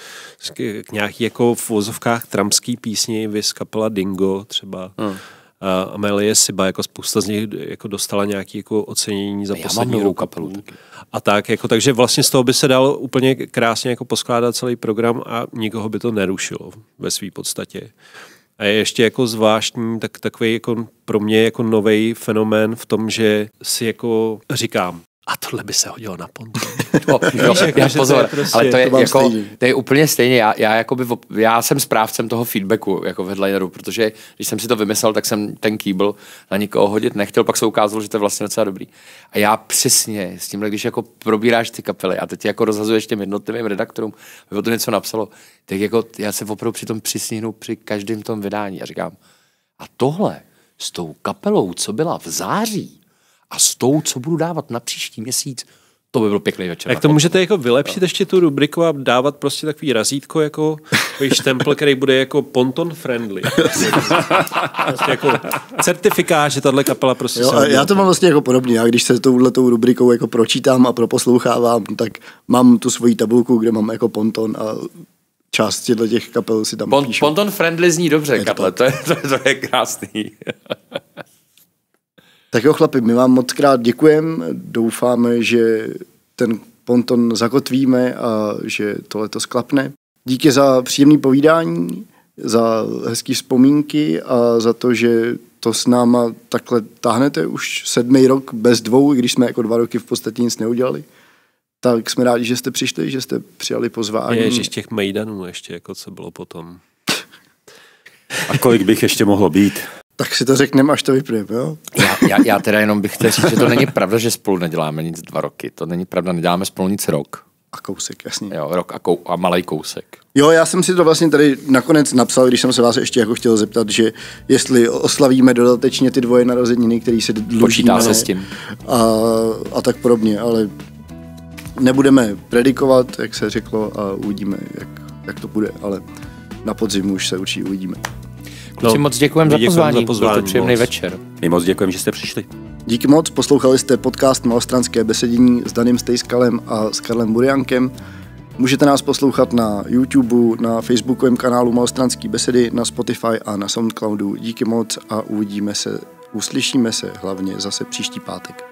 k nějaký jako v vozovkách tramský písni, vys kapela Dingo třeba. Hmm. A Amelie Siba, jako spousta z nich jako dostala nějaké jako ocenění za Já poslední mám kapelu taky. A tak, jako, takže vlastně z toho by se dal úplně krásně jako poskládat celý program a nikoho by to nerušilo ve své podstatě. A je ještě jako zvláštní, tak takový jako pro mě jako nový fenomén v tom, že si jako říkám, a tohle by se hodilo na pontu. <laughs> No, pozor, no, to je prostě, ale to je, to jako, to je úplně stejně. Já, já, jakoby, já jsem správcem toho feedbacku jako v headlineru, protože když jsem si to vymyslel, tak jsem ten kýbl na nikoho hodit nechtěl, pak se ukázalo, že to je vlastně docela dobrý. A já přesně s tímhle, když jako probíráš ty kapely a teď jako rozhazuješ těm jednotlivým redaktorům, aby to něco napsalo, tak jako já se opravdu při tom přisníhnu při každém tom vydání a říkám, a tohle s tou kapelou, co byla v září, a s tou, co budu dávat na příští měsíc, to by byl pěkný večer. Jak to můžete jako vylepšit no. ještě tu rubriku a dávat prostě takový razítko, jako víš, temple, který bude jako ponton friendly. prostě jako certifikát, že tahle kapela prostě jo, Já to mám vlastně jako podobně. Já když se tou rubrikou jako pročítám a proposlouchávám, tak mám tu svoji tabulku, kde mám jako ponton a část těchto těch kapel si tam Pon, píšu. Ponton friendly zní dobře, kapela. kaple, to, je, to, to je krásný. Tak jo, chlapi, my vám moc krát děkujeme. Doufáme, že ten ponton zakotvíme a že tohle to sklapne. Díky za příjemné povídání, za hezké vzpomínky a za to, že to s náma takhle táhnete už sedmý rok bez dvou, i když jsme jako dva roky v podstatě nic neudělali. Tak jsme rádi, že jste přišli, že jste přijali pozvání. Ježiš, těch mejdanů ještě, jako co bylo potom. A kolik bych ještě mohlo být? Tak si to řekneme, až to vypluje, jo? Já, já, já teda jenom bych chtěl říct, že to není pravda, že spolu neděláme nic dva roky. To není pravda, neděláme spolu nic rok. A kousek, jasně. Jo, rok a, kou, a malý kousek. Jo, já jsem si to vlastně tady nakonec napsal, když jsem se vás ještě jako chtěl zeptat, že jestli oslavíme dodatečně ty dvoje narozeniny, které se dlužíme. Počítá se s tím. A, a tak podobně, ale nebudeme predikovat, jak se řeklo, a uvidíme, jak, jak to bude, ale na podzim už se určitě uvidíme. No, moc děkujeme za pozvání. Za pozvání. Byl to příjemný moc. večer. My moc děkujeme, že jste přišli. Díky moc, poslouchali jste podcast Malostranské besedění s Daným Stejskalem a s Karlem Buriankem. Můžete nás poslouchat na YouTube, na Facebookovém kanálu malostranské besedy, na Spotify a na Soundcloudu. Díky moc a uvidíme se, uslyšíme se hlavně zase příští pátek.